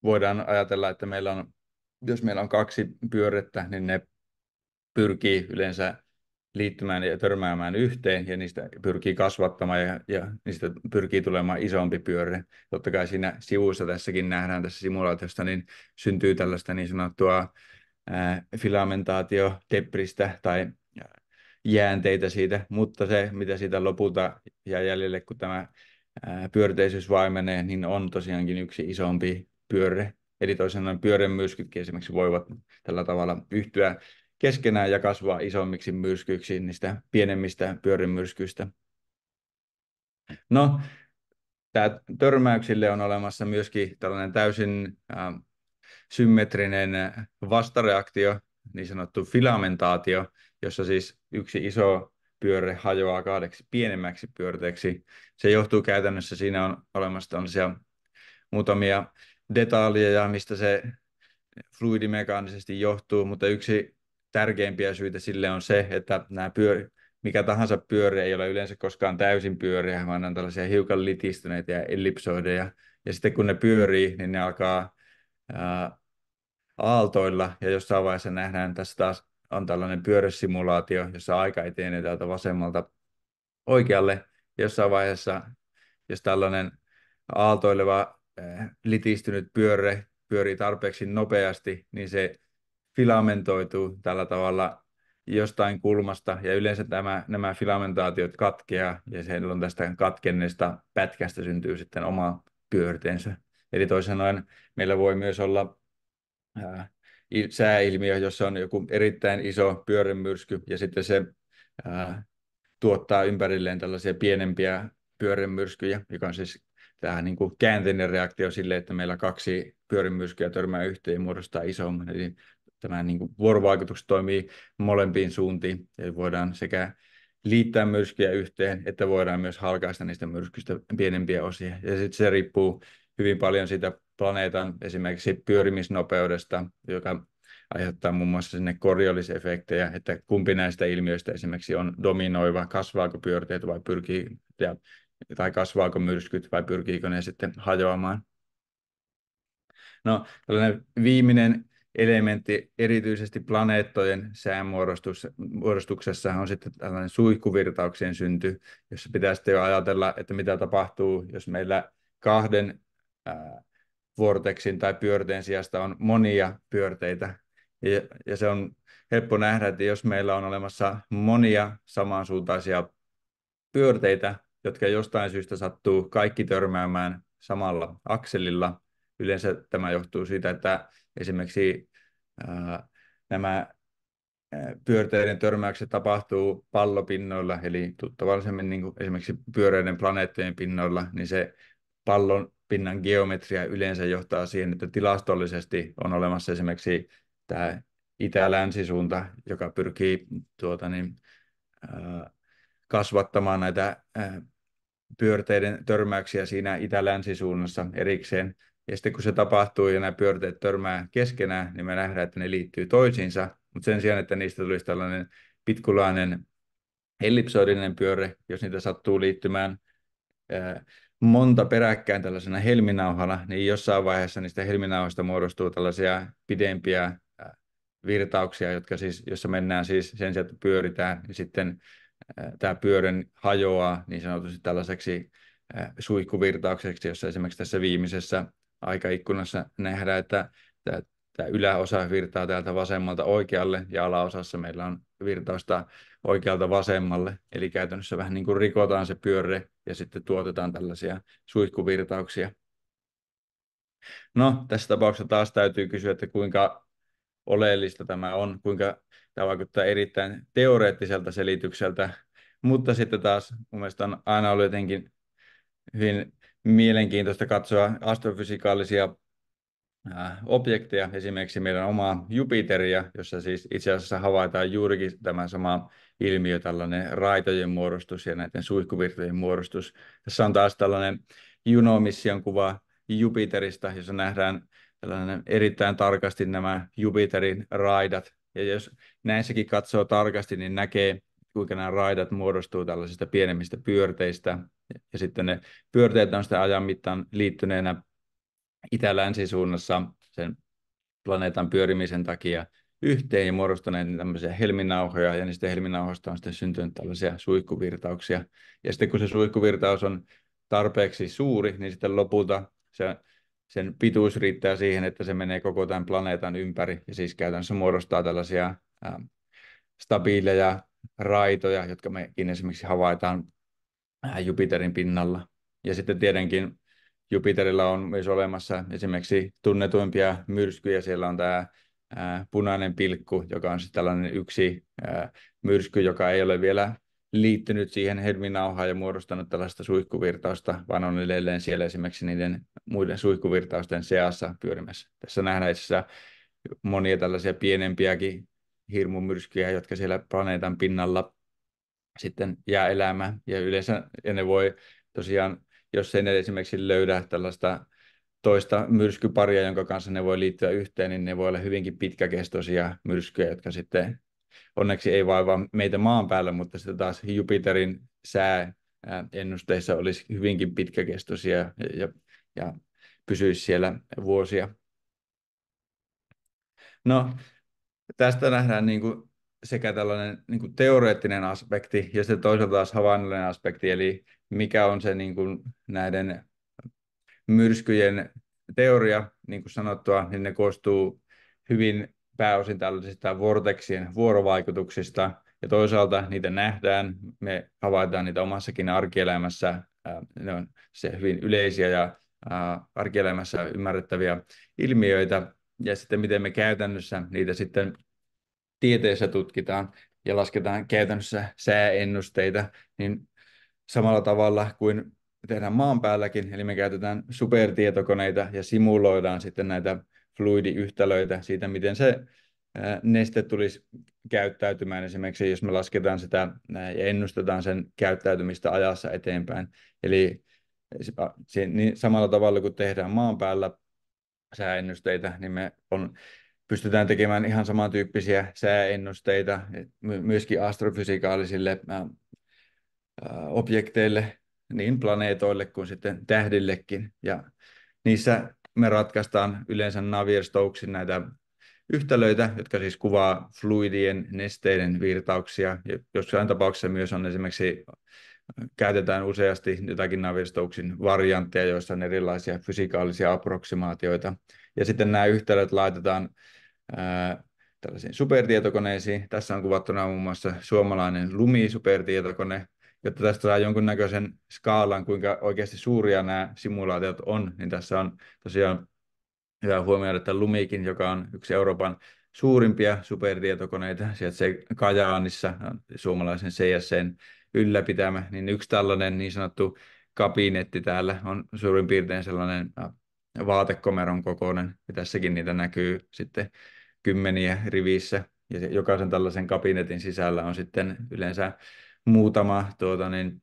voidaan ajatella, että meillä on, jos meillä on kaksi pyörrettä, niin ne pyrkii yleensä liittymään ja törmäämään yhteen ja niistä pyrkii kasvattamaan ja, ja niistä pyrkii tulemaan isompi pyörre. Totta kai siinä sivuissa tässäkin nähdään tässä simulaatiosta, niin syntyy tällaista niin sanottua ää, filamentaatiodebristä tai jäänteitä siitä, mutta se, mitä siitä lopulta jää jäljelle, kun tämä ää, pyörteisyys vaimenee, niin on tosiaankin yksi isompi pyörre. Eli toisin sanoen pyörämyrskytkin esimerkiksi voivat tällä tavalla yhtyä keskenään ja kasvaa isommiksi myrskyiksi niistä pienemmistä pyörimyrskyistä. No, tämä törmäyksille on olemassa myöskin tällainen täysin äh, symmetrinen vastareaktio, niin sanottu filamentaatio, jossa siis yksi iso pyörre hajoaa kahdeksi pienemmäksi pyörteeksi. Se johtuu käytännössä, siinä on olemassa tällaisia muutamia detaljeja, mistä se fluidimekaanisesti johtuu, mutta yksi tärkeimpiä syitä sille on se, että nämä pyöri, mikä tahansa pyöri ei ole yleensä koskaan täysin pyöriä, vaan ne on tällaisia hiukan litistyneitä ja ellipsoideja. Ja sitten kun ne pyörii, niin ne alkaa ää, aaltoilla, ja jossain vaiheessa nähdään, tässä taas on tällainen pyöräsimulaatio, jossa aika etenee täältä vasemmalta oikealle. Jossain vaiheessa, jos tällainen aaltoileva ää, litistynyt pyörre pyörii tarpeeksi nopeasti, niin se filamentoituu tällä tavalla jostain kulmasta, ja yleensä tämä, nämä filamentaatiot katkeaa, ja silloin tästä katkenneesta pätkästä syntyy sitten oma pyörteensä. Eli toisin sanoen meillä voi myös olla ää, sääilmiö, jossa on joku erittäin iso pyörremyrsky, ja sitten se ää, tuottaa ympärilleen tällaisia pienempiä pyörremyrskyjä, joka on siis tähän niin kuin käänteinen reaktio sille, että meillä kaksi pyörimyrskyä törmää yhteen ja muodostaa isomman. Eli tämä niin kuin vuorovaikutus toimii molempiin suuntiin, eli voidaan sekä liittää myrskyjä yhteen, että voidaan myös halkaista niistä myrskyistä pienempiä osia. Ja sitten se riippuu hyvin paljon siitä planeetan esimerkiksi pyörimisnopeudesta, joka aiheuttaa muun muassa sinne korjallisefektejä, että kumpi näistä ilmiöistä esimerkiksi on dominoiva, kasvaako pyörteet vai pyrkii, ja, tai kasvaako myrskyt vai pyrkiikö ne sitten hajoamaan. No, tällainen viimeinen elementti erityisesti planeettojen säänmuodostuksessa on sitten tällainen suihkuvirtauksien synty, jossa pitää sitten jo ajatella, että mitä tapahtuu, jos meillä kahden ää, vorteksin tai pyörteen sijasta on monia pyörteitä. Ja, ja se on helppo nähdä, että jos meillä on olemassa monia samansuuntaisia pyörteitä, jotka jostain syystä sattuu kaikki törmäämään samalla akselilla, Yleensä tämä johtuu siitä, että esimerkiksi ää, nämä pyörteiden törmäykset tapahtuu pallopinnoilla, eli tuttavallisemmin niin esimerkiksi pyöreiden planeettojen pinnoilla, niin se pallon pinnan geometria yleensä johtaa siihen, että tilastollisesti on olemassa esimerkiksi tämä itä-länsisuunta, joka pyrkii tuota, niin, kasvattamaan näitä pyörteiden törmäyksiä siinä itä-länsisuunnassa erikseen. Ja sitten kun se tapahtuu ja nämä pyörteet törmää keskenään, niin me nähdään, että ne liittyy toisiinsa. Mutta sen sijaan, että niistä tulisi tällainen pitkulainen ellipsoidinen pyöre, jos niitä sattuu liittymään monta peräkkäin tällaisena helminauhalla, niin jossain vaiheessa niistä helminauhoista muodostuu tällaisia pidempiä virtauksia, jotka siis, jossa mennään siis sen sijaan, että pyöritään, ja niin sitten tämä pyörän hajoaa niin sanotusti tällaiseksi suihkuvirtaukseksi, jossa esimerkiksi tässä viimeisessä aikaikkunassa nähdään, että tämä, tämä yläosa virtaa täältä vasemmalta oikealle ja alaosassa meillä on virtausta oikealta vasemmalle. Eli käytännössä vähän niin kuin rikotaan se pyörre ja sitten tuotetaan tällaisia suihkuvirtauksia. No, tässä tapauksessa taas täytyy kysyä, että kuinka oleellista tämä on, kuinka tämä vaikuttaa erittäin teoreettiselta selitykseltä, mutta sitten taas mun mielestä on aina ollut jotenkin hyvin mielenkiintoista katsoa astrofysikaalisia äh, objekteja, esimerkiksi meidän omaa Jupiteria, jossa siis itse asiassa havaitaan juurikin tämä sama ilmiö, tällainen raitojen muodostus ja näiden suihkuvirtojen muodostus. Tässä on taas tällainen Juno-mission kuva Jupiterista, jossa nähdään tällainen erittäin tarkasti nämä Jupiterin raidat. Ja jos näissäkin katsoo tarkasti, niin näkee, kuinka nämä raidat muodostuu tällaisista pienemmistä pyörteistä, ja sitten ne pyörteet on sitä ajan mittaan liittyneenä itä-länsisuunnassa sen planeetan pyörimisen takia yhteen ja muodostuneet niin tämmöisiä helminauhoja, ja niistä helminauhoista on sitten syntynyt tällaisia suihkuvirtauksia. Ja sitten kun se suihkuvirtaus on tarpeeksi suuri, niin sitten lopulta se, sen pituus riittää siihen, että se menee koko tämän planeetan ympäri, ja siis käytännössä muodostaa tällaisia ä, stabiileja raitoja, jotka mekin esimerkiksi havaitaan Äh, Jupiterin pinnalla. Ja sitten tietenkin Jupiterilla on myös olemassa esimerkiksi tunnetuimpia myrskyjä. Siellä on tämä äh, punainen pilkku, joka on sitten siis tällainen yksi äh, myrsky, joka ei ole vielä liittynyt siihen helminauhaan ja muodostanut tällaista suihkuvirtausta, vaan on edelleen siellä esimerkiksi niiden muiden suihkuvirtausten seassa pyörimässä. Tässä nähdään itse asiassa monia tällaisia pienempiäkin hirmumyrskyjä, jotka siellä planeetan pinnalla sitten jää elämään. Ja yleensä ja ne voi tosiaan, jos ei ne esimerkiksi löydä tällaista toista myrskyparia, jonka kanssa ne voi liittyä yhteen, niin ne voi olla hyvinkin pitkäkestoisia myrskyjä, jotka sitten onneksi ei vaivaa meitä maan päällä, mutta sitten taas Jupiterin sää ennusteissa olisi hyvinkin pitkäkestoisia ja, ja, ja pysyisi siellä vuosia. No, tästä nähdään niin kuin sekä tällainen niin kuin teoreettinen aspekti ja sitten toisaalta taas havainnollinen aspekti, eli mikä on se niin kuin näiden myrskyjen teoria, niin kuin sanottua, niin ne koostuu hyvin pääosin tällaisista vorteksien vuorovaikutuksista, ja toisaalta niitä nähdään, me havaitaan niitä omassakin arkielämässä, ne on se hyvin yleisiä ja arkielämässä ymmärrettäviä ilmiöitä, ja sitten miten me käytännössä niitä sitten tieteessä tutkitaan ja lasketaan käytännössä sääennusteita, niin samalla tavalla kuin tehdään maan päälläkin, eli me käytetään supertietokoneita ja simuloidaan sitten näitä fluidiyhtälöitä siitä, miten se neste tulisi käyttäytymään esimerkiksi, jos me lasketaan sitä ja ennustetaan sen käyttäytymistä ajassa eteenpäin. Eli niin samalla tavalla kuin tehdään maan päällä sääennusteita, niin me on pystytään tekemään ihan samantyyppisiä sääennusteita myöskin astrofysikaalisille objekteille, niin planeetoille kuin sitten tähdillekin. Ja niissä me ratkaistaan yleensä navier näitä yhtälöitä, jotka siis kuvaa fluidien, nesteiden virtauksia. Ja jossain tapauksessa myös on esimerkiksi, käytetään useasti jotakin navier variantteja, joissa on erilaisia fysikaalisia approksimaatioita. Ja sitten nämä yhtälöt laitetaan tällaisiin supertietokoneisiin. Tässä on kuvattuna muun mm. muassa suomalainen Lumi-supertietokone. Jotta tästä saa jonkunnäköisen skaalan, kuinka oikeasti suuria nämä simulaatiot on, niin tässä on tosiaan hyvä huomioida, että Lumikin, joka on yksi Euroopan suurimpia supertietokoneita, sieltä se Kajaanissa, suomalaisen CSCn ylläpitämä, niin yksi tällainen niin sanottu kabinetti täällä on suurin piirtein sellainen vaatekomeron kokoinen, ja tässäkin niitä näkyy sitten kymmeniä rivissä, ja jokaisen tällaisen kabinetin sisällä on sitten yleensä muutama tuota, niin,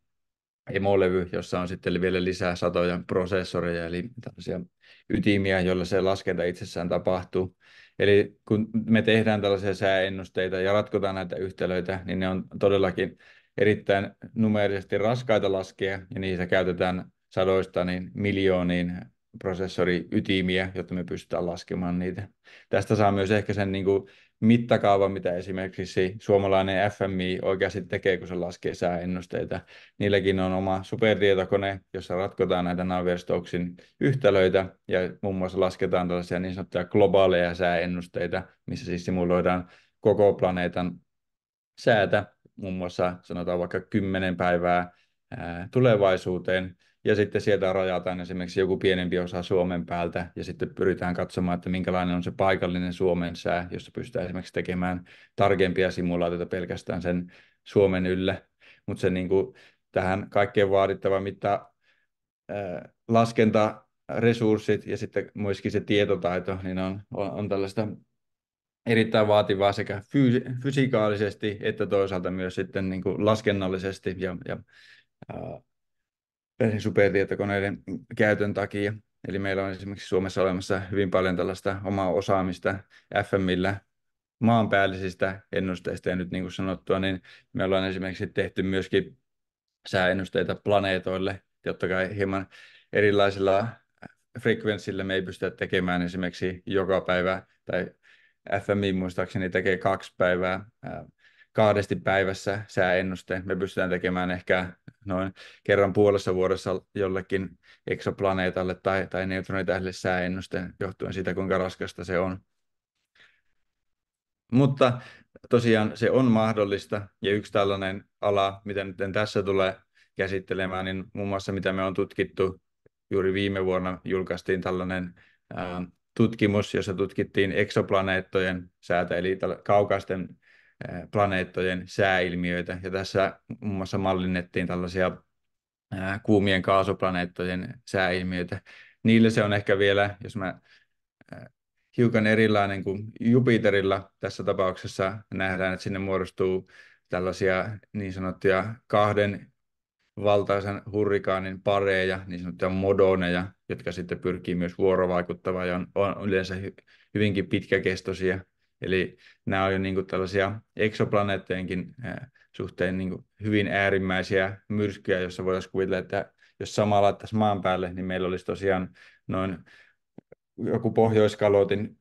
emolevy, jossa on sitten vielä lisää satoja prosessoreja, eli tällaisia ytimiä, joilla se laskenta itsessään tapahtuu. Eli kun me tehdään tällaisia sääennusteita ja ratkotaan näitä yhtälöitä, niin ne on todellakin erittäin numeerisesti raskaita laskea, ja niissä käytetään sadoista niin miljooniin prosessoriytimiä, jotta me pystytään laskemaan niitä. Tästä saa myös ehkä sen niin kuin mittakaavan, mitä esimerkiksi suomalainen FMI oikeasti tekee, kun se laskee sääennusteita. Niilläkin on oma supertietokone, jossa ratkotaan näitä Navier-Stokesin yhtälöitä ja muun muassa lasketaan tällaisia niin sanottuja globaaleja sääennusteita, missä siis simuloidaan koko planeetan säätä, muun muassa sanotaan vaikka kymmenen päivää tulevaisuuteen, ja sitten sieltä rajataan esimerkiksi joku pienempi osa Suomen päältä ja sitten pyritään katsomaan, että minkälainen on se paikallinen Suomen sää, jossa pystytään esimerkiksi tekemään tarkempia simulaatioita pelkästään sen Suomen yllä. Mutta se niin kuin, tähän kaikkeen vaadittava mitta äh, laskenta resurssit ja sitten myöskin se tietotaito, niin on, on, on tällaista erittäin vaativaa sekä fysi- fysikaalisesti että toisaalta myös sitten niin kuin laskennallisesti ja, ja äh, supertietokoneiden käytön takia. Eli meillä on esimerkiksi Suomessa olemassa hyvin paljon tällaista omaa osaamista FMillä maanpäällisistä ennusteista. Ja nyt niin kuin sanottua, niin me ollaan esimerkiksi tehty myöskin sääennusteita planeetoille, totta kai hieman erilaisilla frekvenssillä me ei pystytä tekemään esimerkiksi joka päivä, tai FMI muistaakseni tekee kaksi päivää, kahdesti päivässä sääennuste. Me pystytään tekemään ehkä noin kerran puolessa vuodessa jollekin eksoplaneetalle tai, tai neutronitähdelle sääennusten johtuen siitä, kuinka raskasta se on. Mutta tosiaan se on mahdollista, ja yksi tällainen ala, mitä nyt tässä tulee käsittelemään, niin muun muassa mitä me on tutkittu, juuri viime vuonna julkaistiin tällainen ää, tutkimus, jossa tutkittiin eksoplaneettojen säätä, eli kaukaisten planeettojen sääilmiöitä. Ja tässä muun mm. muassa mallinnettiin tällaisia kuumien kaasuplaneettojen sääilmiöitä. Niille se on ehkä vielä, jos mä hiukan erilainen kuin Jupiterilla tässä tapauksessa nähdään, että sinne muodostuu tällaisia niin sanottuja kahden valtaisen hurrikaanin pareja, niin sanottuja modoneja, jotka sitten pyrkii myös vuorovaikuttamaan ja on, on yleensä hy, hyvinkin pitkäkestoisia. Eli nämä on jo niin kuin tällaisia eksoplaneettojenkin suhteen niin kuin hyvin äärimmäisiä myrskyjä, joissa voitaisiin kuvitella, että jos sama laittaisiin maan päälle, niin meillä olisi tosiaan noin joku pohjoiskalotin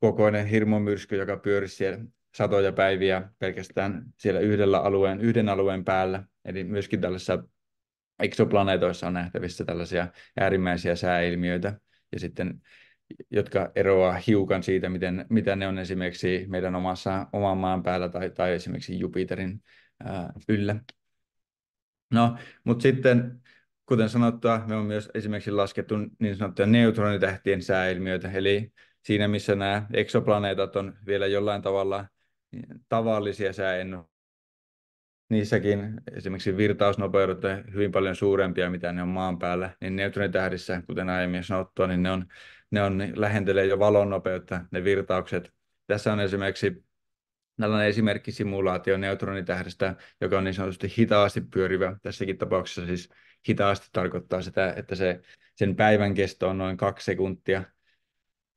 kokoinen hirmumyrsky, joka pyörisi siellä satoja päiviä pelkästään siellä yhdellä alueen, yhden alueen päällä. Eli myöskin tällaisissa eksoplaneetoissa on nähtävissä tällaisia äärimmäisiä sääilmiöitä. Ja sitten jotka eroaa hiukan siitä, miten, mitä ne on esimerkiksi meidän omassa, oman maan päällä tai, tai esimerkiksi Jupiterin ää, yllä. No, mutta sitten kuten sanottua, me on myös esimerkiksi laskettu niin sanottuja neutronitähtien sääilmiöitä, eli siinä missä nämä eksoplaneetat on vielä jollain tavalla niin tavallisia sääennusteita, niissäkin esimerkiksi virtausnopeudet on hyvin paljon suurempia, mitä ne on maan päällä, niin neutronitähdissä, kuten aiemmin sanottua, niin ne on ne on, lähentelee jo valonnopeutta, ne virtaukset. Tässä on esimerkiksi tällainen esimerkki simulaatio neutronitähdestä, joka on niin sanotusti hitaasti pyörivä. Tässäkin tapauksessa siis hitaasti tarkoittaa sitä, että se, sen päivän kesto on noin kaksi sekuntia.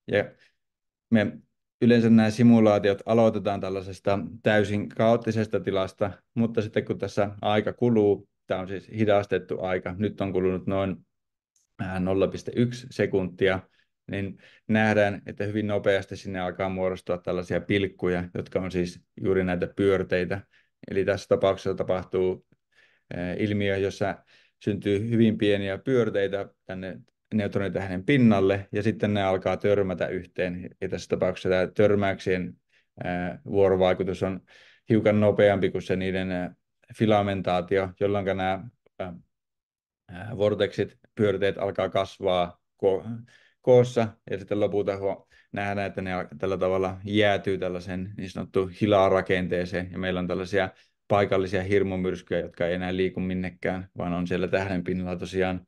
Ja me yleensä nämä simulaatiot aloitetaan tällaisesta täysin kaoottisesta tilasta, mutta sitten kun tässä aika kuluu, tämä on siis hidastettu aika, nyt on kulunut noin 0,1 äh, sekuntia, niin nähdään, että hyvin nopeasti sinne alkaa muodostua tällaisia pilkkuja, jotka on siis juuri näitä pyörteitä. Eli tässä tapauksessa tapahtuu eh, ilmiö, jossa syntyy hyvin pieniä pyörteitä tänne neutronitähden pinnalle, ja sitten ne alkaa törmätä yhteen. Ja tässä tapauksessa tämä törmäyksien eh, vuorovaikutus on hiukan nopeampi kuin se niiden eh, filamentaatio, jolloin nämä vorteksit, pyörteet alkaa kasvaa koossa ja sitten lopulta nähdään, että ne tällä tavalla jäätyy tällaisen niin sanottu rakenteeseen, ja meillä on tällaisia paikallisia hirmumyrskyjä, jotka ei enää liiku minnekään, vaan on siellä tähdenpinnalla tosiaan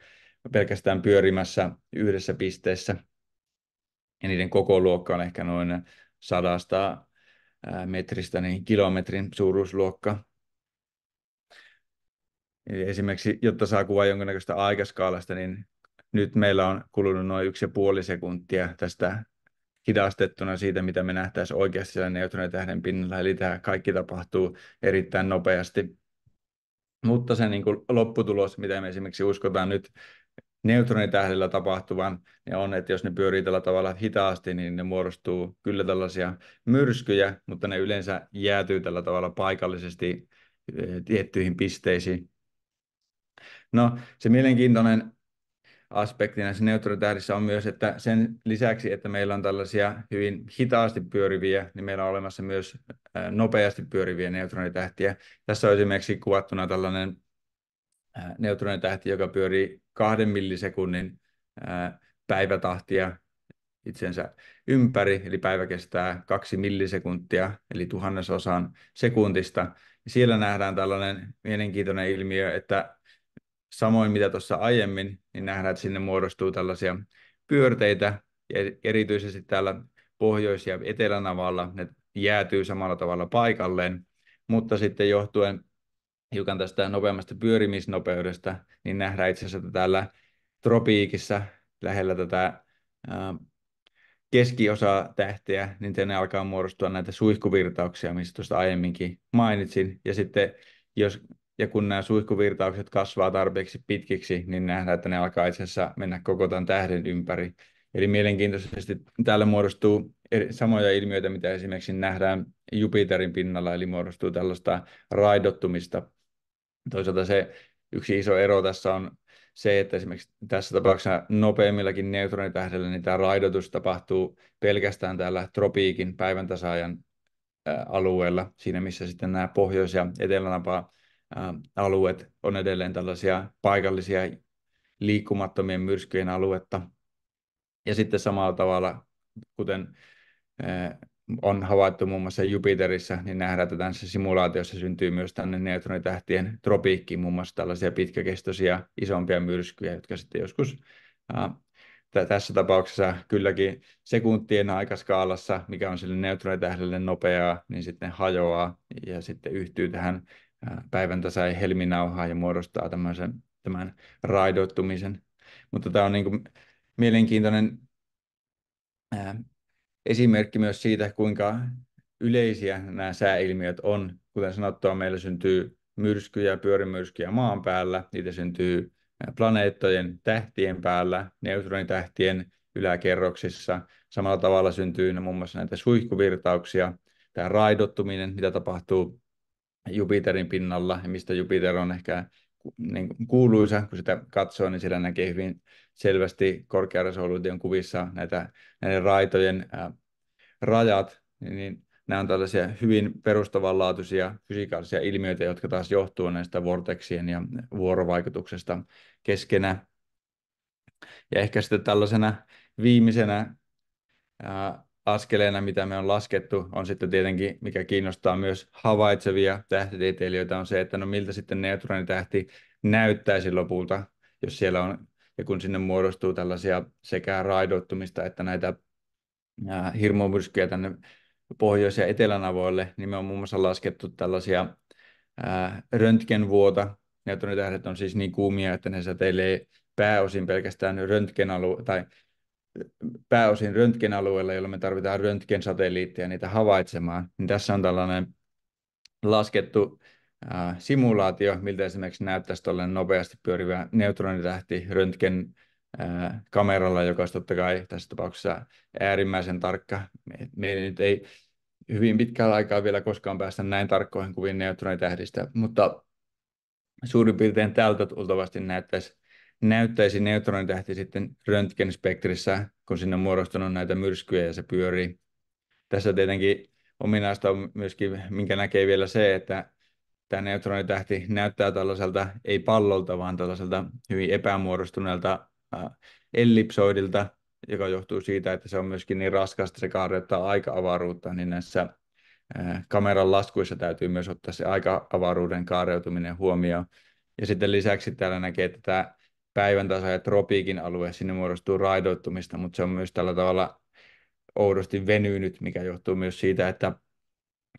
pelkästään pyörimässä yhdessä pisteessä. Ja niiden koko luokka on ehkä noin sadasta metristä niin kilometrin suuruusluokka. Eli esimerkiksi, jotta saa kuvaa jonkinnäköistä aikaskaalasta, niin nyt meillä on kulunut noin yksi ja puoli sekuntia tästä hidastettuna siitä, mitä me nähtäisiin oikeasti siellä neutronitähden pinnalla. Eli tämä kaikki tapahtuu erittäin nopeasti. Mutta se niin kuin lopputulos, mitä me esimerkiksi uskotaan nyt neutronitähdellä tapahtuvan, niin on, että jos ne pyörii tällä tavalla hitaasti, niin ne muodostuu kyllä tällaisia myrskyjä, mutta ne yleensä jäätyy tällä tavalla paikallisesti eh, tiettyihin pisteisiin. No, se mielenkiintoinen aspektina se neutrotähdissä on myös, että sen lisäksi, että meillä on tällaisia hyvin hitaasti pyöriviä, niin meillä on olemassa myös nopeasti pyöriviä neutronitähtiä. Tässä on esimerkiksi kuvattuna tällainen neutronitähti, joka pyörii kahden millisekunnin päivätahtia itsensä ympäri, eli päivä kestää kaksi millisekuntia, eli tuhannesosan sekuntista. Siellä nähdään tällainen mielenkiintoinen ilmiö, että Samoin mitä tuossa aiemmin, niin nähdään, että sinne muodostuu tällaisia pyörteitä, ja erityisesti täällä pohjois- ja etelänavalla ne jäätyy samalla tavalla paikalleen, mutta sitten johtuen hiukan tästä nopeammasta pyörimisnopeudesta, niin nähdään itse asiassa, että täällä tropiikissa lähellä tätä keskiosaa tähteä, niin tänne alkaa muodostua näitä suihkuvirtauksia, mistä tuosta aiemminkin mainitsin. Ja sitten jos ja kun nämä suihkuvirtaukset kasvaa tarpeeksi pitkiksi, niin nähdään, että ne alkaa itse asiassa mennä koko tämän tähden ympäri. Eli mielenkiintoisesti täällä muodostuu eri, samoja ilmiöitä, mitä esimerkiksi nähdään Jupiterin pinnalla, eli muodostuu tällaista raidottumista. Toisaalta se yksi iso ero tässä on se, että esimerkiksi tässä tapauksessa nopeimmillakin neutronitähdellä niin tämä raidotus tapahtuu pelkästään täällä tropiikin päivän tasaajan alueella, siinä missä sitten nämä pohjois- ja etelänapaa alueet on edelleen tällaisia paikallisia liikkumattomien myrskyjen aluetta. Ja sitten samalla tavalla, kuten on havaittu muun muassa Jupiterissa, niin nähdään, että tässä simulaatiossa syntyy myös tänne neutronitähtien tropiikkiin muun muassa tällaisia pitkäkestoisia isompia myrskyjä, jotka sitten joskus tässä tapauksessa kylläkin sekuntien aikaskaalassa, mikä on sille neutronitähdelle nopeaa, niin sitten hajoaa ja sitten yhtyy tähän päivän tasai helminauhaa ja muodostaa tämmöisen, tämän raidoittumisen. Mutta tämä on niin kuin mielenkiintoinen ää, esimerkki myös siitä, kuinka yleisiä nämä sääilmiöt on. Kuten sanottua, meillä syntyy myrskyjä, pyörimyrskyjä maan päällä, niitä syntyy planeettojen tähtien päällä, neutronitähtien yläkerroksissa. Samalla tavalla syntyy muun muassa näitä suihkuvirtauksia, tämä raidottuminen, mitä tapahtuu Jupiterin pinnalla, ja mistä Jupiter on ehkä niin kuuluisa, kun sitä katsoo, niin siellä näkee hyvin selvästi korkearesoluution kuvissa näitä, näiden raitojen ää, rajat, niin, niin nämä on tällaisia hyvin perustavanlaatuisia fysikaalisia ilmiöitä, jotka taas johtuu näistä vorteksien ja vuorovaikutuksesta keskenä. Ja ehkä sitten tällaisena viimeisenä ää, askeleena, mitä me on laskettu, on sitten tietenkin, mikä kiinnostaa myös havaitsevia tähtitieteilijöitä, on se, että no miltä sitten neutronitähti näyttäisi lopulta, jos siellä on, ja kun sinne muodostuu tällaisia sekä raidoittumista että näitä äh, hirmumyrskyjä tänne pohjois- ja etelänavoille, niin me on muun muassa laskettu tällaisia äh, röntgenvuota. Neutronitähdet on siis niin kuumia, että ne säteilee pääosin pelkästään röntgenalue, tai pääosin röntgenalueella, jolloin me tarvitaan röntgensatelliitteja niitä havaitsemaan, niin tässä on tällainen laskettu äh, simulaatio, miltä esimerkiksi näyttäisi tuollainen nopeasti pyörivä neutronitähti röntgen äh, kameralla, joka olisi totta kai tässä tapauksessa äärimmäisen tarkka. Me, me nyt ei hyvin pitkällä aikaa vielä koskaan päästä näin tarkkoihin kuviin neutronitähdistä, mutta suurin piirtein tältä tultavasti näyttäisi näyttäisi neutronitähti sitten röntgenspektrissä, kun sinne on muodostunut näitä myrskyjä ja se pyörii. Tässä tietenkin ominaista on myöskin, minkä näkee vielä se, että tämä neutronitähti näyttää tällaiselta, ei pallolta, vaan tällaiselta hyvin epämuodostuneelta ellipsoidilta, joka johtuu siitä, että se on myöskin niin raskasta, se kaarrettaa aika-avaruutta, niin näissä kameran laskuissa täytyy myös ottaa se aika-avaruuden kaareutuminen huomioon. Ja sitten lisäksi täällä näkee, että tämä päivän tasa ja tropiikin alue, sinne muodostuu raidoittumista, mutta se on myös tällä tavalla oudosti venynyt, mikä johtuu myös siitä, että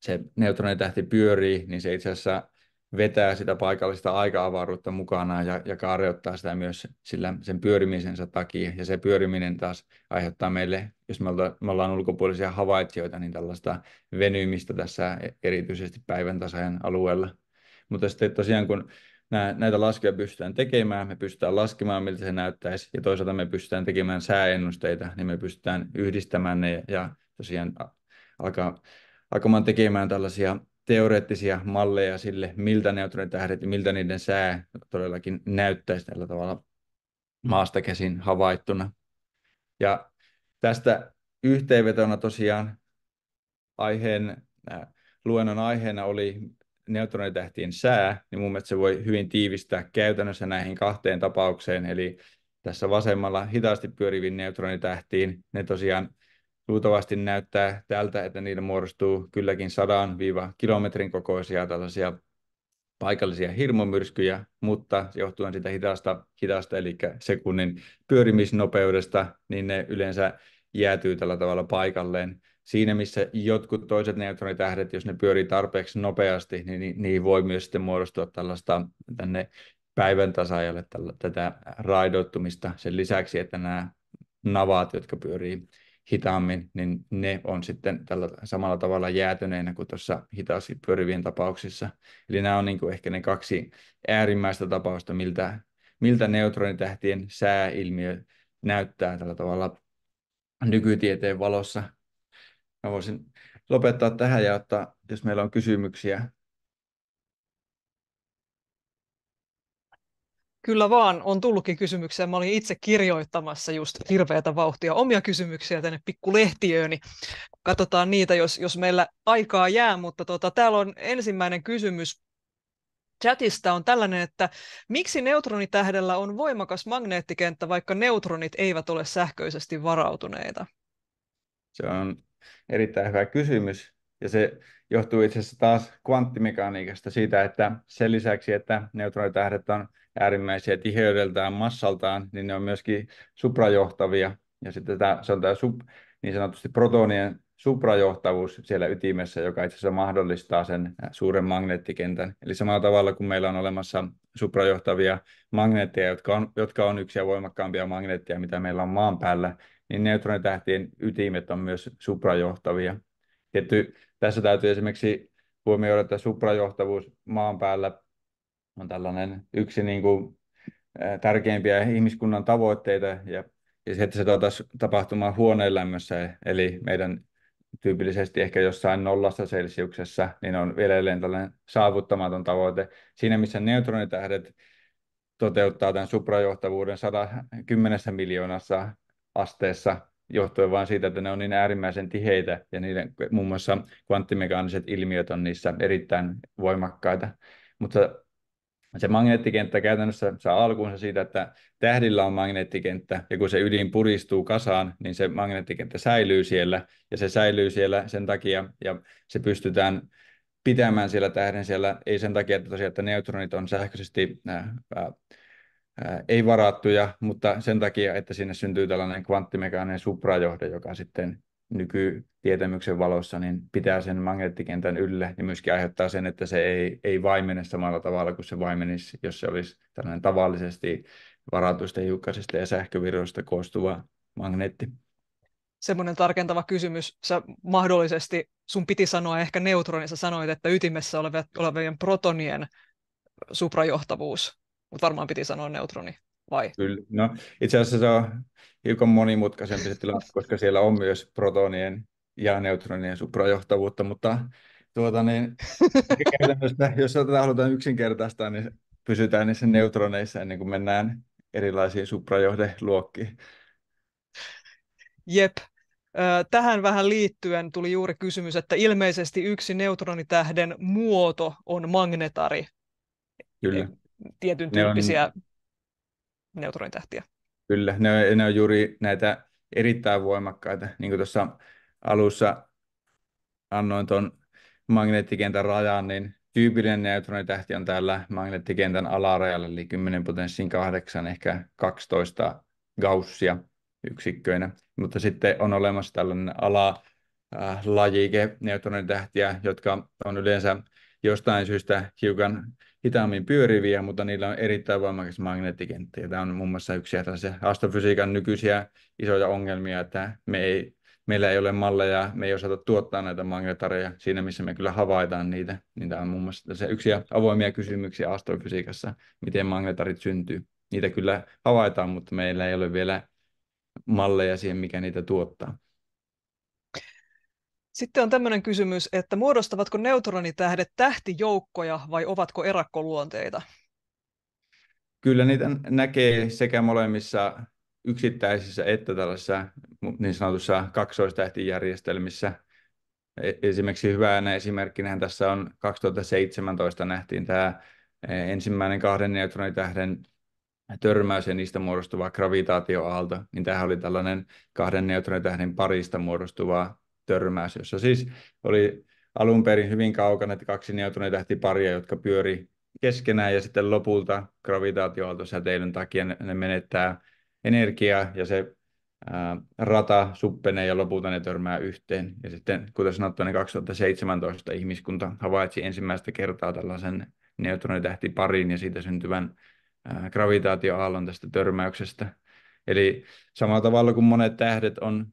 se neutronitähti pyörii, niin se itse asiassa vetää sitä paikallista aika-avaruutta mukana ja, ja kaareuttaa sitä myös sillä, sen pyörimisensä takia. Ja se pyöriminen taas aiheuttaa meille, jos me ollaan, me ollaan ulkopuolisia havaitsijoita, niin tällaista venymistä tässä e-, erityisesti päivän tasajan alueella. Mutta sitten tosiaan kun näitä laskuja pystytään tekemään, me pystytään laskemaan, miltä se näyttäisi, ja toisaalta me pystytään tekemään sääennusteita, niin me pystytään yhdistämään ne ja tosiaan alkaa, alkamaan tekemään tällaisia teoreettisia malleja sille, miltä neutronitähdet ja miltä niiden sää todellakin näyttäisi tällä tavalla maasta käsin havaittuna. Ja tästä yhteenvetona tosiaan aiheen, luennon aiheena oli neutronitähtien sää, niin mun mielestä se voi hyvin tiivistää käytännössä näihin kahteen tapaukseen, eli tässä vasemmalla hitaasti pyöriviin neutronitähtiin, ne tosiaan luultavasti näyttää tältä, että niillä muodostuu kylläkin sadan viiva kilometrin kokoisia tällaisia paikallisia hirmumyrskyjä, mutta johtuen sitä hitaasta, hitaasta eli sekunnin pyörimisnopeudesta, niin ne yleensä jäätyy tällä tavalla paikalleen siinä missä jotkut toiset neutronitähdet, jos ne pyörii tarpeeksi nopeasti, niin niihin niin voi myös sitten muodostua tällaista tänne päivän tasajalle tätä raidoittumista sen lisäksi, että nämä navaat, jotka pyörii hitaammin, niin ne on sitten tällä samalla tavalla jäätyneenä kuin tuossa hitaasti pyörivien tapauksissa. Eli nämä on niin kuin ehkä ne kaksi äärimmäistä tapausta, miltä, miltä neutronitähtien sääilmiö näyttää tällä tavalla nykytieteen valossa mä voisin lopettaa tähän ja ottaa, jos meillä on kysymyksiä. Kyllä vaan, on tullutkin kysymyksiä. Mä olin itse kirjoittamassa just hirveätä vauhtia omia kysymyksiä tänne pikkulehtiööni. Katsotaan niitä, jos, jos meillä aikaa jää, mutta tota, täällä on ensimmäinen kysymys chatista on tällainen, että miksi neutronitähdellä on voimakas magneettikenttä, vaikka neutronit eivät ole sähköisesti varautuneita? Se on Erittäin hyvä kysymys. Ja se johtuu itse asiassa taas kvanttimekaniikasta siitä, että sen lisäksi, että neutronitähdet on äärimmäisiä tiheydeltään, massaltaan, niin ne on myöskin suprajohtavia. Ja sitten tämä, se on tämä sub, niin sanotusti protonien suprajohtavuus siellä ytimessä, joka itse asiassa mahdollistaa sen suuren magneettikentän. Eli samalla tavalla kuin meillä on olemassa suprajohtavia magneetteja, jotka on, jotka on yksiä voimakkaampia magneetteja, mitä meillä on maan päällä, niin neutronitähtien ytimet on myös suprajohtavia. Tietty, tässä täytyy esimerkiksi huomioida, että suprajohtavuus maan päällä on tällainen yksi niin kuin, tärkeimpiä ihmiskunnan tavoitteita ja, ja se, että se tapahtumaan huoneen lämmössä, eli meidän tyypillisesti ehkä jossain nollassa selsiuksessa, niin on vielä edelleen tällainen saavuttamaton tavoite. Siinä missä neutronitähdet toteuttaa tämän suprajohtavuuden 110 miljoonassa asteessa johtuen vain siitä, että ne on niin äärimmäisen tiheitä ja niiden muun mm. muassa kvanttimekaaniset ilmiöt on niissä erittäin voimakkaita. Mutta se magneettikenttä käytännössä saa alkuunsa siitä, että tähdillä on magneettikenttä, ja kun se ydin puristuu kasaan, niin se magneettikenttä säilyy siellä, ja se säilyy siellä sen takia, ja se pystytään pitämään siellä tähden siellä, ei sen takia, että tosiaan, että neutronit on sähköisesti äh, äh, ei varattuja, mutta sen takia, että sinne syntyy tällainen kvanttimekaaninen suprajohde, joka sitten nykytietämyksen valossa niin pitää sen magneettikentän yllä ja myöskin aiheuttaa sen, että se ei, ei vaimene samalla tavalla kuin se vaimenisi, jos se olisi tällainen tavallisesti varatuista hiukkasista ja sähkövirroista koostuva magneetti. Semmoinen tarkentava kysymys. Sä mahdollisesti, sun piti sanoa ehkä neutronissa sanoit, että ytimessä olevien protonien suprajohtavuus mutta varmaan piti sanoa neutroni, vai? Kyllä, no itse asiassa se on hiukan monimutkaisempi tilanne, koska siellä on myös protonien ja neutronien suprajohtavuutta, mutta tuota, niin, jos tätä halutaan yksinkertaistaa, niin pysytään niissä neutroneissa ennen kuin mennään erilaisiin suprajohdeluokkiin. Jep. Tähän vähän liittyen tuli juuri kysymys, että ilmeisesti yksi neutronitähden muoto on magnetari. Kyllä tietyn tyyppisiä ne on... neutronitähtiä. Kyllä, ne on, ne on juuri näitä erittäin voimakkaita. Niin kuin tuossa alussa annoin tuon magneettikentän rajan, niin tyypillinen neutronitähti on täällä magneettikentän alarajalla, eli 10 potenssiin 8, ehkä 12 gaussia yksikköinä. Mutta sitten on olemassa tällainen ala äh, lajike neutronitähtiä, jotka on yleensä jostain syystä hiukan hitaammin pyöriviä, mutta niillä on erittäin voimakas magneettikenttä. tämä on muun muassa yksi tällaisia astrofysiikan nykyisiä isoja ongelmia, että me ei, meillä ei ole malleja, me ei osata tuottaa näitä magnetareja siinä, missä me kyllä havaitaan niitä. Niin tämä on muun muassa se yksi avoimia kysymyksiä astrofysiikassa, miten magnetarit syntyy. Niitä kyllä havaitaan, mutta meillä ei ole vielä malleja siihen, mikä niitä tuottaa. Sitten on tämmöinen kysymys, että muodostavatko neutronitähdet tähtijoukkoja vai ovatko erakkoluonteita? Kyllä niitä näkee sekä molemmissa yksittäisissä että tällaisissa niin sanotussa kaksoistähtijärjestelmissä. E-, esimerkiksi hyvänä esimerkkinä tässä on 2017 nähtiin tämä ensimmäinen kahden neutronitähden törmäys ja niistä muodostuva gravitaatioaalto, niin tämähän oli tällainen kahden neutronitähden parista muodostuva törmäys, jossa siis oli alun perin hyvin kaukana että kaksi paria, jotka pyöri keskenään ja sitten lopulta gravitaatioaaltosäteilyn takia ne, ne menettää energiaa ja se ää, rata suppenee ja lopulta ne törmää yhteen. Ja sitten, kuten sanottu, niin 2017 ihmiskunta havaitsi ensimmäistä kertaa tällaisen neutronitähtiparin ja siitä syntyvän ää, gravitaatioaallon tästä törmäyksestä. Eli samalla tavalla kuin monet tähdet on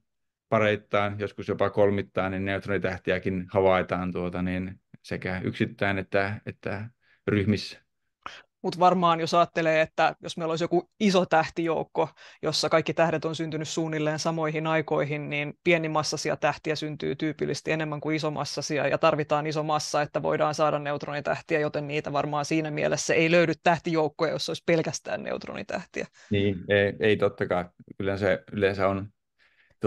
pareittain, joskus jopa kolmittain, niin neutronitähtiäkin havaitaan tuota, niin sekä yksittäin että, että ryhmissä. Mutta varmaan jos ajattelee, että jos meillä olisi joku iso tähtijoukko, jossa kaikki tähdet on syntynyt suunnilleen samoihin aikoihin, niin pienimassasia tähtiä syntyy tyypillisesti enemmän kuin isomassasia ja tarvitaan iso massa, että voidaan saada neutronitähtiä, joten niitä varmaan siinä mielessä ei löydy tähtijoukkoja, jos olisi pelkästään neutronitähtiä. Niin, ei, ei totta kai. Kyllä se yleensä on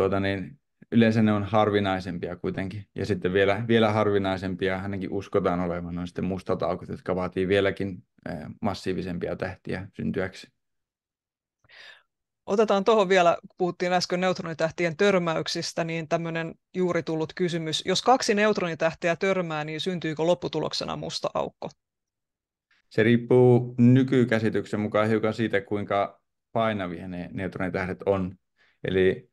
tuota niin, yleensä ne on harvinaisempia kuitenkin. Ja sitten vielä, vielä harvinaisempia ainakin uskotaan olevan on sitten mustat aukot, jotka vaatii vieläkin massiivisempia tähtiä syntyäksi. Otetaan tuohon vielä, kun puhuttiin äsken neutronitähtien törmäyksistä, niin tämmöinen juuri tullut kysymys. Jos kaksi neutronitähtiä törmää, niin syntyykö lopputuloksena musta aukko? Se riippuu nykykäsityksen mukaan hiukan siitä, kuinka painavia ne neutronitähdet on. Eli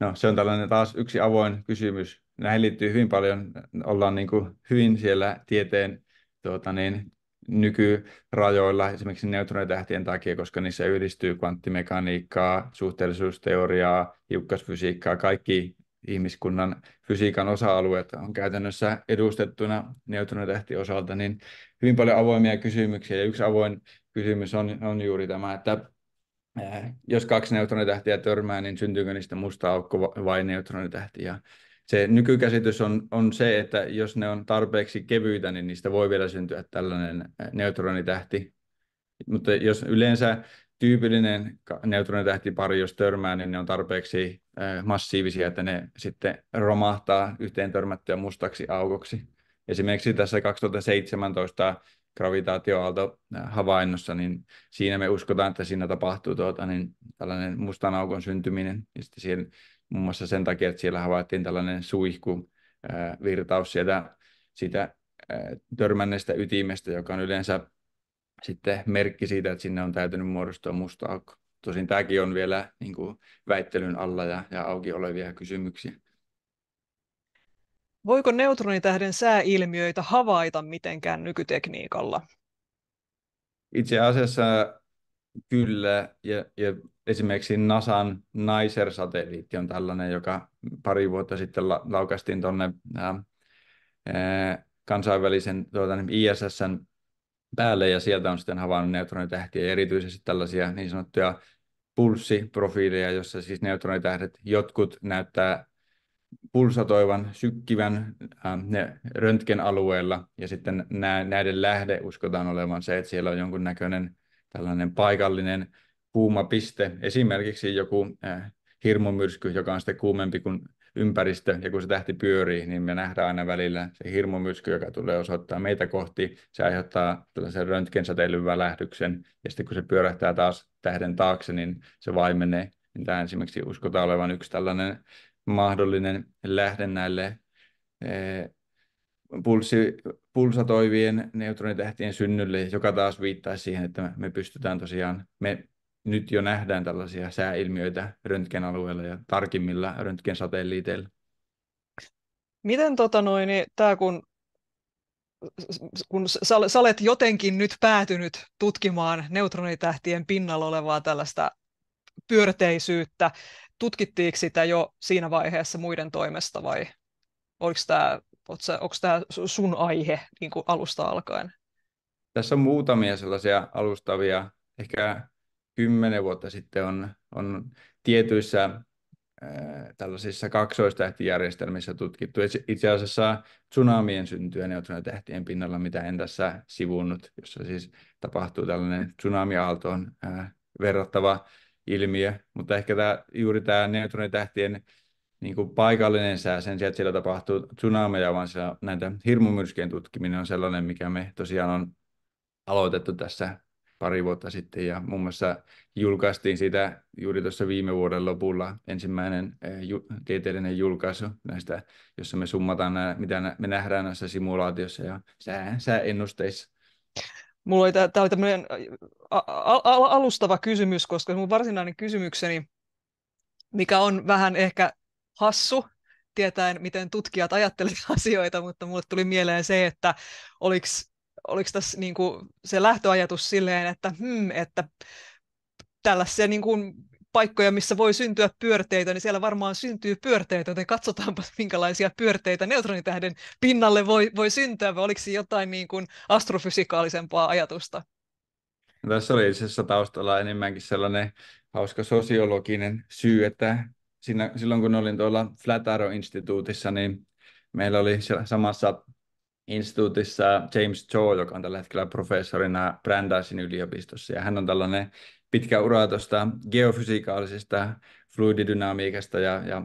No se on tällainen taas yksi avoin kysymys. Näihin liittyy hyvin paljon, ollaan niin kuin hyvin siellä tieteen tuota niin, nykyrajoilla, esimerkiksi neutronitähtien takia, koska niissä yhdistyy kvanttimekaniikkaa, suhteellisuusteoriaa, hiukkasfysiikkaa, kaikki ihmiskunnan fysiikan osa-alueet on käytännössä edustettuna neutronitähti osalta, niin hyvin paljon avoimia kysymyksiä. Ja yksi avoin kysymys on, on juuri tämä, että Äh, jos kaksi neutronitähtiä törmää, niin syntyykö niistä musta aukko vai neutronitähti. Ja se nykykäsitys on, on se, että jos ne on tarpeeksi kevyitä, niin niistä voi vielä syntyä tällainen äh, neutronitähti. Mutta jos yleensä tyypillinen neutronitähtipari, jos törmää, niin ne on tarpeeksi äh, massiivisia, että ne sitten romahtaa yhteen törmättyä mustaksi aukoksi. Esimerkiksi tässä 2017 gravitaatioaalto havainnossa, niin siinä me uskotaan, että siinä tapahtuu tuota, niin tällainen mustan aukon syntyminen. Ja sitten siellä, muun muassa sen takia, että siellä havaittiin tällainen suihkuvirtaus sieltä sitä törmänneestä ytimestä, joka on yleensä sitten merkki siitä, että sinne on täytynyt muodostua musta aukko. Tosin tämäkin on vielä niin kuin, väittelyn alla ja, ja auki olevia kysymyksiä. Voiko neutronitähden sääilmiöitä havaita mitenkään nykytekniikalla? Itse asiassa kyllä, ja, ja esimerkiksi NASAn NICER-satelliitti on tällainen, joka pari vuotta sitten la, laukastiin tuonne kansainvälisen tuota, ISSn niin päälle, ja sieltä on sitten havainnut neutronitähtiä, ja erityisesti tällaisia niin sanottuja pulssiprofiileja, jossa siis neutronitähdet jotkut näyttää pulsatoivan, sykkivän ähm, ne röntgenalueella ja sitten näiden lähde uskotaan olevan se, että siellä on jonkun näköinen tällainen paikallinen kuuma piste, esimerkiksi joku äh, hirmumyrsky, joka on sitten kuumempi kuin ympäristö, ja kun se tähti pyörii, niin me nähdään aina välillä se hirmumyrsky, joka tulee osoittaa meitä kohti, se aiheuttaa tällaisen röntgensäteilyn välähdyksen, ja sitten kun se pyörähtää taas tähden taakse, niin se vaimenee. Niin Tämä esimerkiksi uskotaan olevan yksi tällainen mahdollinen lähde näille eh, pulssi, pulsatoivien neutronitähtien synnylle, joka taas viittaisi siihen, että me pystytään tosiaan, me nyt jo nähdään tällaisia sääilmiöitä röntgenalueella ja tarkimmilla röntgensatelliiteilla. Miten tota noin, niin tämä kun, kun sä olet jotenkin nyt päätynyt tutkimaan neutronitähtien pinnalla olevaa tällaista pyörteisyyttä, tutkittiinko sitä jo siinä vaiheessa muiden toimesta vai oliko tämä, onko tämä sun aihe niin kuin alusta alkaen? Tässä on muutamia sellaisia alustavia, ehkä kymmenen vuotta sitten on, on tietyissä tällaisissa kaksoistähtijärjestelmissä tutkittu. Itse asiassa tsunamien syntyä neutronitähtien pinnalla, mitä en tässä sivunnut, jossa siis tapahtuu tällainen tsunamiaaltoon äh, verrattava ilmiö, mutta ehkä tämä, juuri tämä neutronitähtien niin kuin paikallinen sää sen sijaan, että siellä tapahtuu tsunameja, vaan siellä näitä hirmumyrskien tutkiminen on sellainen, mikä me tosiaan on aloitettu tässä pari vuotta sitten ja muun mm. muassa julkaistiin sitä juuri tuossa viime vuoden lopulla ensimmäinen ju- tieteellinen julkaisu näistä, jossa me summataan nämä, mitä me nähdään näissä simulaatiossa ja sää, sääennusteissa. Mulla oli, tämä oli tämmöinen äh, al- al- alustava kysymys, koska mun varsinainen kysymykseni, mikä on vähän ehkä hassu, tietäen miten tutkijat ajattelevat asioita, mutta mulle tuli mieleen se, että oliko, tässä niin kuin se lähtöajatus silleen, että, hmm, että tällaisia niinku kuin paikkoja, missä voi syntyä pyörteitä, niin siellä varmaan syntyy pyörteitä, joten katsotaanpa, minkälaisia pyörteitä neutronitähden pinnalle voi, voi syntyä, vai oliko jotain niin kuin astrofysikaalisempaa ajatusta? No, tässä oli itse asiassa taustalla enemmänkin sellainen hauska sosiologinen syy, että siinä, silloin kun olin tuolla Arrow instituutissa niin meillä oli samassa instituutissa James Cho, joka on tällä hetkellä professorina Brandeisen yliopistossa, ja hän on tällainen pitkä ura tuosta geofysikaalisesta fluididynamiikasta ja, ja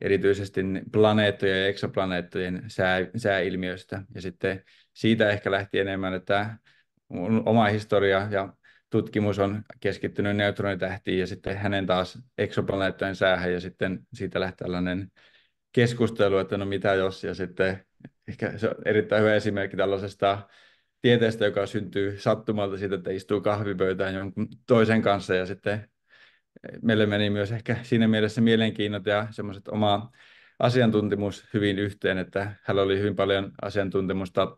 erityisesti planeettojen ja eksoplaneettojen sää, sääilmiöistä. Ja sitten siitä ehkä lähti enemmän, että mun oma historia ja tutkimus on keskittynyt neutronitähtiin ja sitten hänen taas eksoplaneettojen säähän ja sitten siitä lähti tällainen keskustelu, että no mitä jos ja sitten ehkä se on erittäin hyvä esimerkki tällaisesta tieteestä, joka syntyy sattumalta siitä, että istuu kahvipöytään jonkun toisen kanssa ja sitten meille meni myös ehkä siinä mielessä mielenkiinnot ja semmoiset oma asiantuntemus hyvin yhteen, että hän oli hyvin paljon asiantuntemusta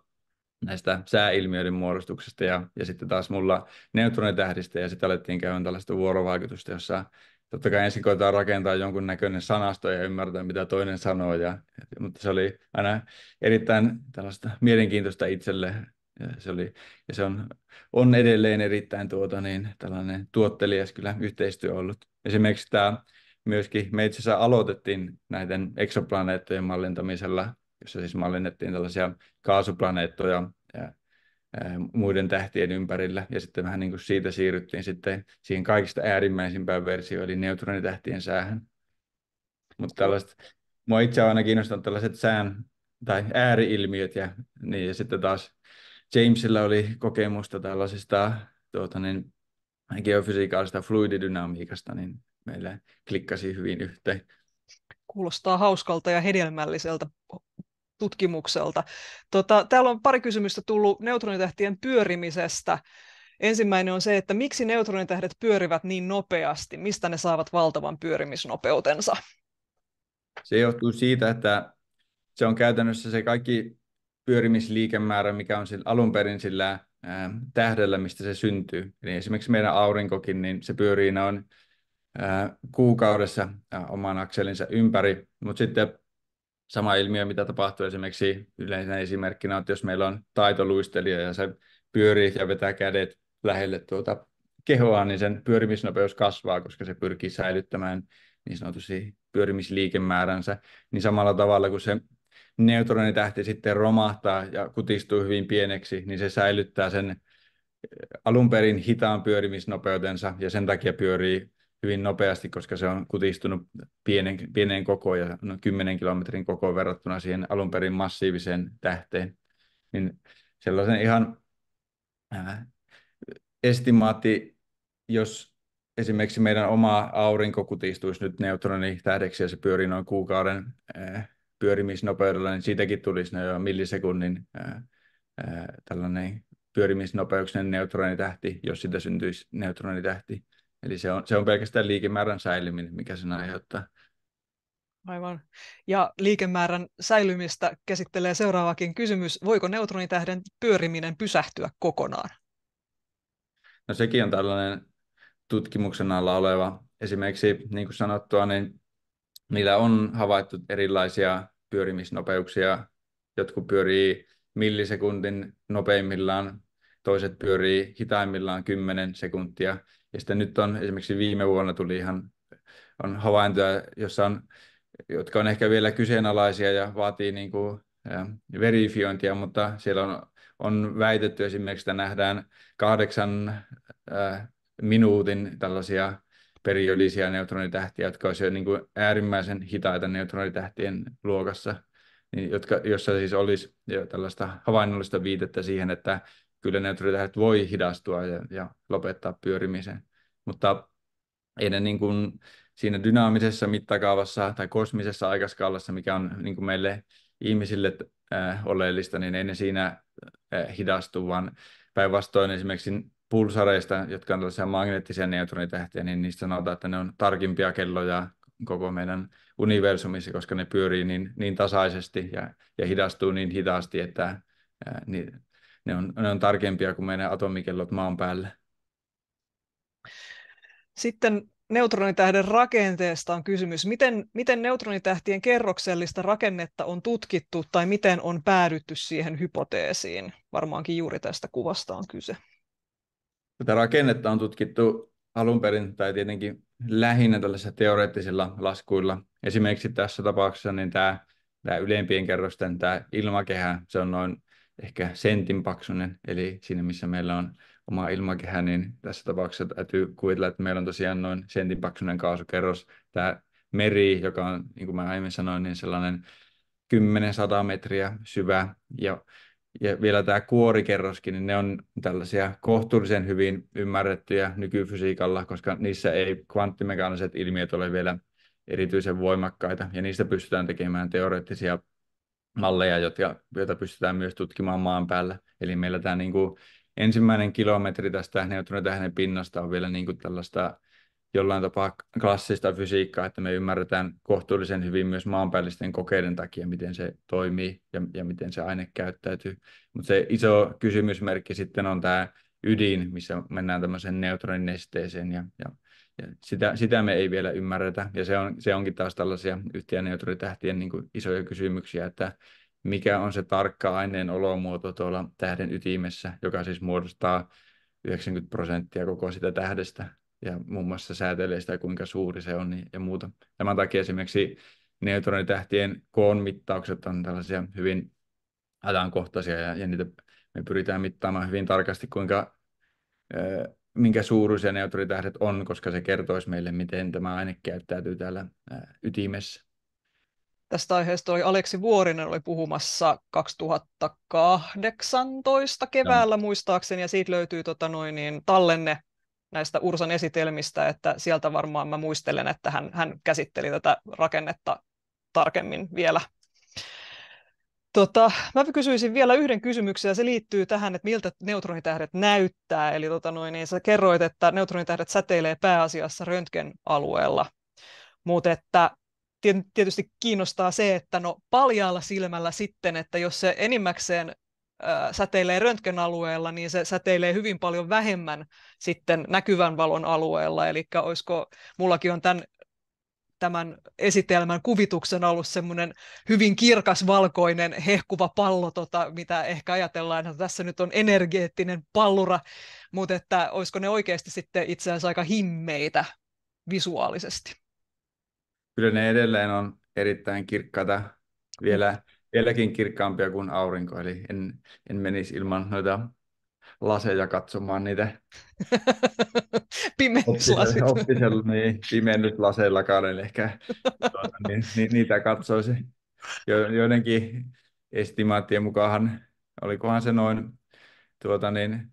näistä sääilmiöiden muodostuksesta ja, ja sitten taas mulla neutronitähdistä ja sitten alettiin käymään tällaista vuorovaikutusta, jossa totta kai ensin koetaan rakentaa jonkun näköinen sanasto ja ymmärtää, mitä toinen sanoo, ja, mutta se oli aina erittäin tällaista mielenkiintoista itselle ja se, oli, ja se on, on edelleen erittäin tuota, niin, tällainen tuottelias kyllä yhteistyö ollut. Esimerkiksi tämä myöskin, me itse asiassa aloitettiin näiden eksoplaneettojen mallintamisella, jossa siis mallinnettiin tällaisia kaasuplaneettoja ja muiden tähtien ympärillä. Ja sitten vähän niin kuin siitä siirryttiin sitten siihen kaikista äärimmäisimpään versioon, eli neutronitähtien säähän. Mutta tällaiset, mua itse aina kiinnostanut tällaiset sään tai ääriilmiöt ja, niin, ja sitten taas Jamesilla oli kokemusta tällaisesta tuota, niin, geofysikaalista fluididynamiikasta, niin meillä klikkasi hyvin yhteen. Kuulostaa hauskalta ja hedelmälliseltä tutkimukselta. Tota, täällä on pari kysymystä tullut neutronitähtien pyörimisestä. Ensimmäinen on se, että miksi neutronitähdet pyörivät niin nopeasti? Mistä ne saavat valtavan pyörimisnopeutensa? Se johtuu siitä, että se on käytännössä se kaikki pyörimisliikemäärä, mikä on sillä, alun perin sillä ähm, tähdellä, mistä se syntyy. Eli esimerkiksi meidän aurinkokin, niin se pyörii noin äh, kuukaudessa ää, äh, oman akselinsa ympäri, mutta sitten sama ilmiö, mitä tapahtuu esimerkiksi yleisenä esimerkkinä, että jos meillä on taitoluistelija ja se pyörii ja vetää kädet lähelle tuota kehoa, niin sen pyörimisnopeus kasvaa, koska se pyrkii säilyttämään niin sanotusti pyörimisliikemääränsä, niin samalla tavalla kuin se neutronitähti sitten romahtaa ja kutistuu hyvin pieneksi, niin se säilyttää sen eh, alun perin hitaan pyörimisnopeutensa ja sen takia pyörii hyvin nopeasti, koska se on kutistunut pienen, pienen kokoon ja noin 10 kilometrin kokoon verrattuna siihen alun perin massiiviseen tähteen. Niin sellaisen ihan äh, estimaatti, jos esimerkiksi meidän oma aurinko kutistuisi nyt neutroni ja se pyörii noin kuukauden äh, pyörimisnopeudella, niin siitäkin tulisi noin jo millisekunnin ää, ää, tällainen pyörimisnopeuksinen neutronitähti, jos sitä syntyisi neutronitähti. Eli se on, se on pelkästään liikemäärän säilyminen, mikä sen aiheuttaa. Aivan. Ja liikemäärän säilymistä käsittelee seuraavakin kysymys. Voiko neutronitähden pyöriminen pysähtyä kokonaan? No sekin on tällainen tutkimuksen alla oleva. Esimerkiksi, niin kuin sanottua, niin niillä on havaittu erilaisia pyörimisnopeuksia. Jotkut pyörii millisekuntin nopeimmillaan, toiset pyörii hitaimmillaan 10 sekuntia. Ja sitten nyt on esimerkiksi viime vuonna tuli ihan on havaintoja, jossa on, jotka on ehkä vielä kyseenalaisia ja vaatii niin kuin, äh, verifiointia, mutta siellä on, on väitetty esimerkiksi, että nähdään kahdeksan äh, minuutin tällaisia periodisia neutronitähtiä, jotka olisivat jo niin kuin äärimmäisen hitaita neutronitähtien luokassa, niin jotka, jossa siis olisi jo tällaista havainnollista viitettä siihen, että kyllä neutronitähdet voi hidastua ja, ja lopettaa pyörimisen. Mutta ei ne niin kuin siinä dynaamisessa mittakaavassa tai kosmisessa aikaskaalassa, mikä on niin kuin meille ihmisille äh, oleellista, niin ei ne siinä äh, hidastu, vaan päinvastoin esimerkiksi pulsareista, jotka on tällaisia magneettisia neutronitähtiä, niin niistä sanotaan, että ne on tarkimpia kelloja koko meidän universumissa, koska ne pyörii niin, niin tasaisesti ja, ja hidastuu niin hitaasti, että ää, niin, ne, on, ne on tarkempia kuin meidän atomikellot maan päällä. Sitten neutronitähden rakenteesta on kysymys. Miten, miten neutronitähtien kerroksellista rakennetta on tutkittu tai miten on päädytty siihen hypoteesiin? Varmaankin juuri tästä kuvasta on kyse. Tätä rakennetta on tutkittu alun perin tai tietenkin lähinnä tällaisilla teoreettisilla laskuilla. Esimerkiksi tässä tapauksessa niin tämä, tämä ylempien kerrosten tämä ilmakehä, se on noin ehkä sentin paksunen, eli siinä missä meillä on oma ilmakehä, niin tässä tapauksessa täytyy kuvitella, että meillä on tosiaan noin sentin paksunen kaasukerros. Tämä meri, joka on, niin kuin mä aiemmin sanoin, niin sellainen 10-100 metriä syvä, ja ja vielä tämä kuorikerroskin, niin ne on tällaisia kohtuullisen hyvin ymmärrettyjä nykyfysiikalla, koska niissä ei kvanttimekaaniset ilmiöt ole vielä erityisen voimakkaita, ja niistä pystytään tekemään teoreettisia malleja, jotka, joita pystytään myös tutkimaan maan päällä. Eli meillä tämä niin kuin ensimmäinen kilometri tästä neutronitähden pinnasta on vielä niin kuin tällaista jollain tapaa klassista fysiikkaa, että me ymmärretään kohtuullisen hyvin myös maanpäällisten kokeiden takia, miten se toimii ja, ja miten se aine käyttäytyy. Mutta se iso kysymysmerkki sitten on tämä ydin, missä mennään tämmöiseen neutroninesteeseen ja, ja, ja sitä, sitä me ei vielä ymmärretä. Ja se, on, se onkin taas tällaisia yhtiä neutronitähtien niin kuin isoja kysymyksiä, että mikä on se tarkka aineen olomuoto tuolla tähden ytimessä, joka siis muodostaa 90 prosenttia koko sitä tähdestä ja muun muassa säätelee sitä, kuinka suuri se on niin- ja muuta. Tämän takia esimerkiksi neutronitähtien koon mittaukset on tällaisia hyvin ajankohtaisia ja, ja niitä me pyritään mittaamaan hyvin tarkasti, kuinka, minkä suuruisia neutronitähdet on, koska se kertoisi meille, miten tämä aine käyttäytyy täällä ytimessä. Tästä aiheesta oli Aleksi Vuorinen oli puhumassa 2018 keväällä no. muistaakseni, ja siitä löytyy tota noin, niin, tallenne näistä Ursan esitelmistä, että sieltä varmaan mä muistelen, että hän, hän käsitteli tätä rakennetta tarkemmin vielä. Tota, mä kysyisin vielä yhden kysymyksen ja se liittyy tähän, että miltä neutronitähdet näyttää. Eli tota noin, niin sä kerroit, että neutronitähdet säteilee pääasiassa röntgenalueella, mutta että tietysti kiinnostaa se, että no paljaalla silmällä sitten, että jos se enimmäkseen säteilee röntgenalueella, niin se säteilee hyvin paljon vähemmän sitten näkyvän valon alueella. Eli olisiko, mullakin on tämän tämän esitelmän kuvituksen ollut semmoinen hyvin kirkas valkoinen hehkuva pallo, tota, mitä ehkä ajatellaan, että tässä nyt on energeettinen pallura, mutta että olisiko ne oikeasti sitten itse asiassa aika himmeitä visuaalisesti? Kyllä ne edelleen on erittäin kirkkaita vielä vieläkin kirkkaampia kuin aurinko, eli en, en menisi ilman noita laseja katsomaan niitä. Pimennyslasit. Oppisella, niin, pimennyslaseilla en ehkä tuota, niin, ni, niin, niitä katsoisi. Jo, joidenkin estimaattien mukaan, olikohan se noin tuota, niin,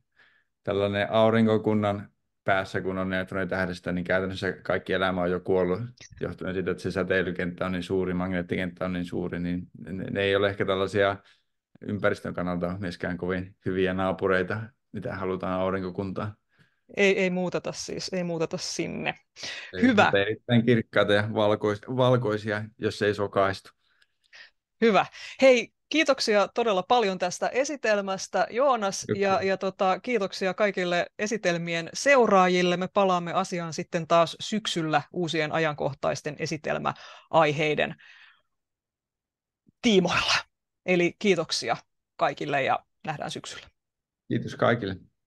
tällainen aurinkokunnan päässä, kun on neutronitähdestä, niin käytännössä kaikki elämä on jo kuollut johtuen siitä, että se säteilykenttä on niin suuri, magneettikenttä on niin suuri, niin ne, ne ei ole ehkä tällaisia ympäristön kannalta myöskään kovin hyviä naapureita, mitä halutaan aurinkokuntaan. Ei, ei muutata siis, ei muutata sinne. Ei, Hyvä. Erittäin kirkkaita ja valkoisia, valkoisia, jos ei sokaistu. Hyvä. Hei, Kiitoksia todella paljon tästä esitelmästä, Joonas, Jukka. ja, ja tota, kiitoksia kaikille esitelmien seuraajille. Me palaamme asiaan sitten taas syksyllä uusien ajankohtaisten esitelmäaiheiden tiimoilla. Eli kiitoksia kaikille ja nähdään syksyllä. Kiitos kaikille.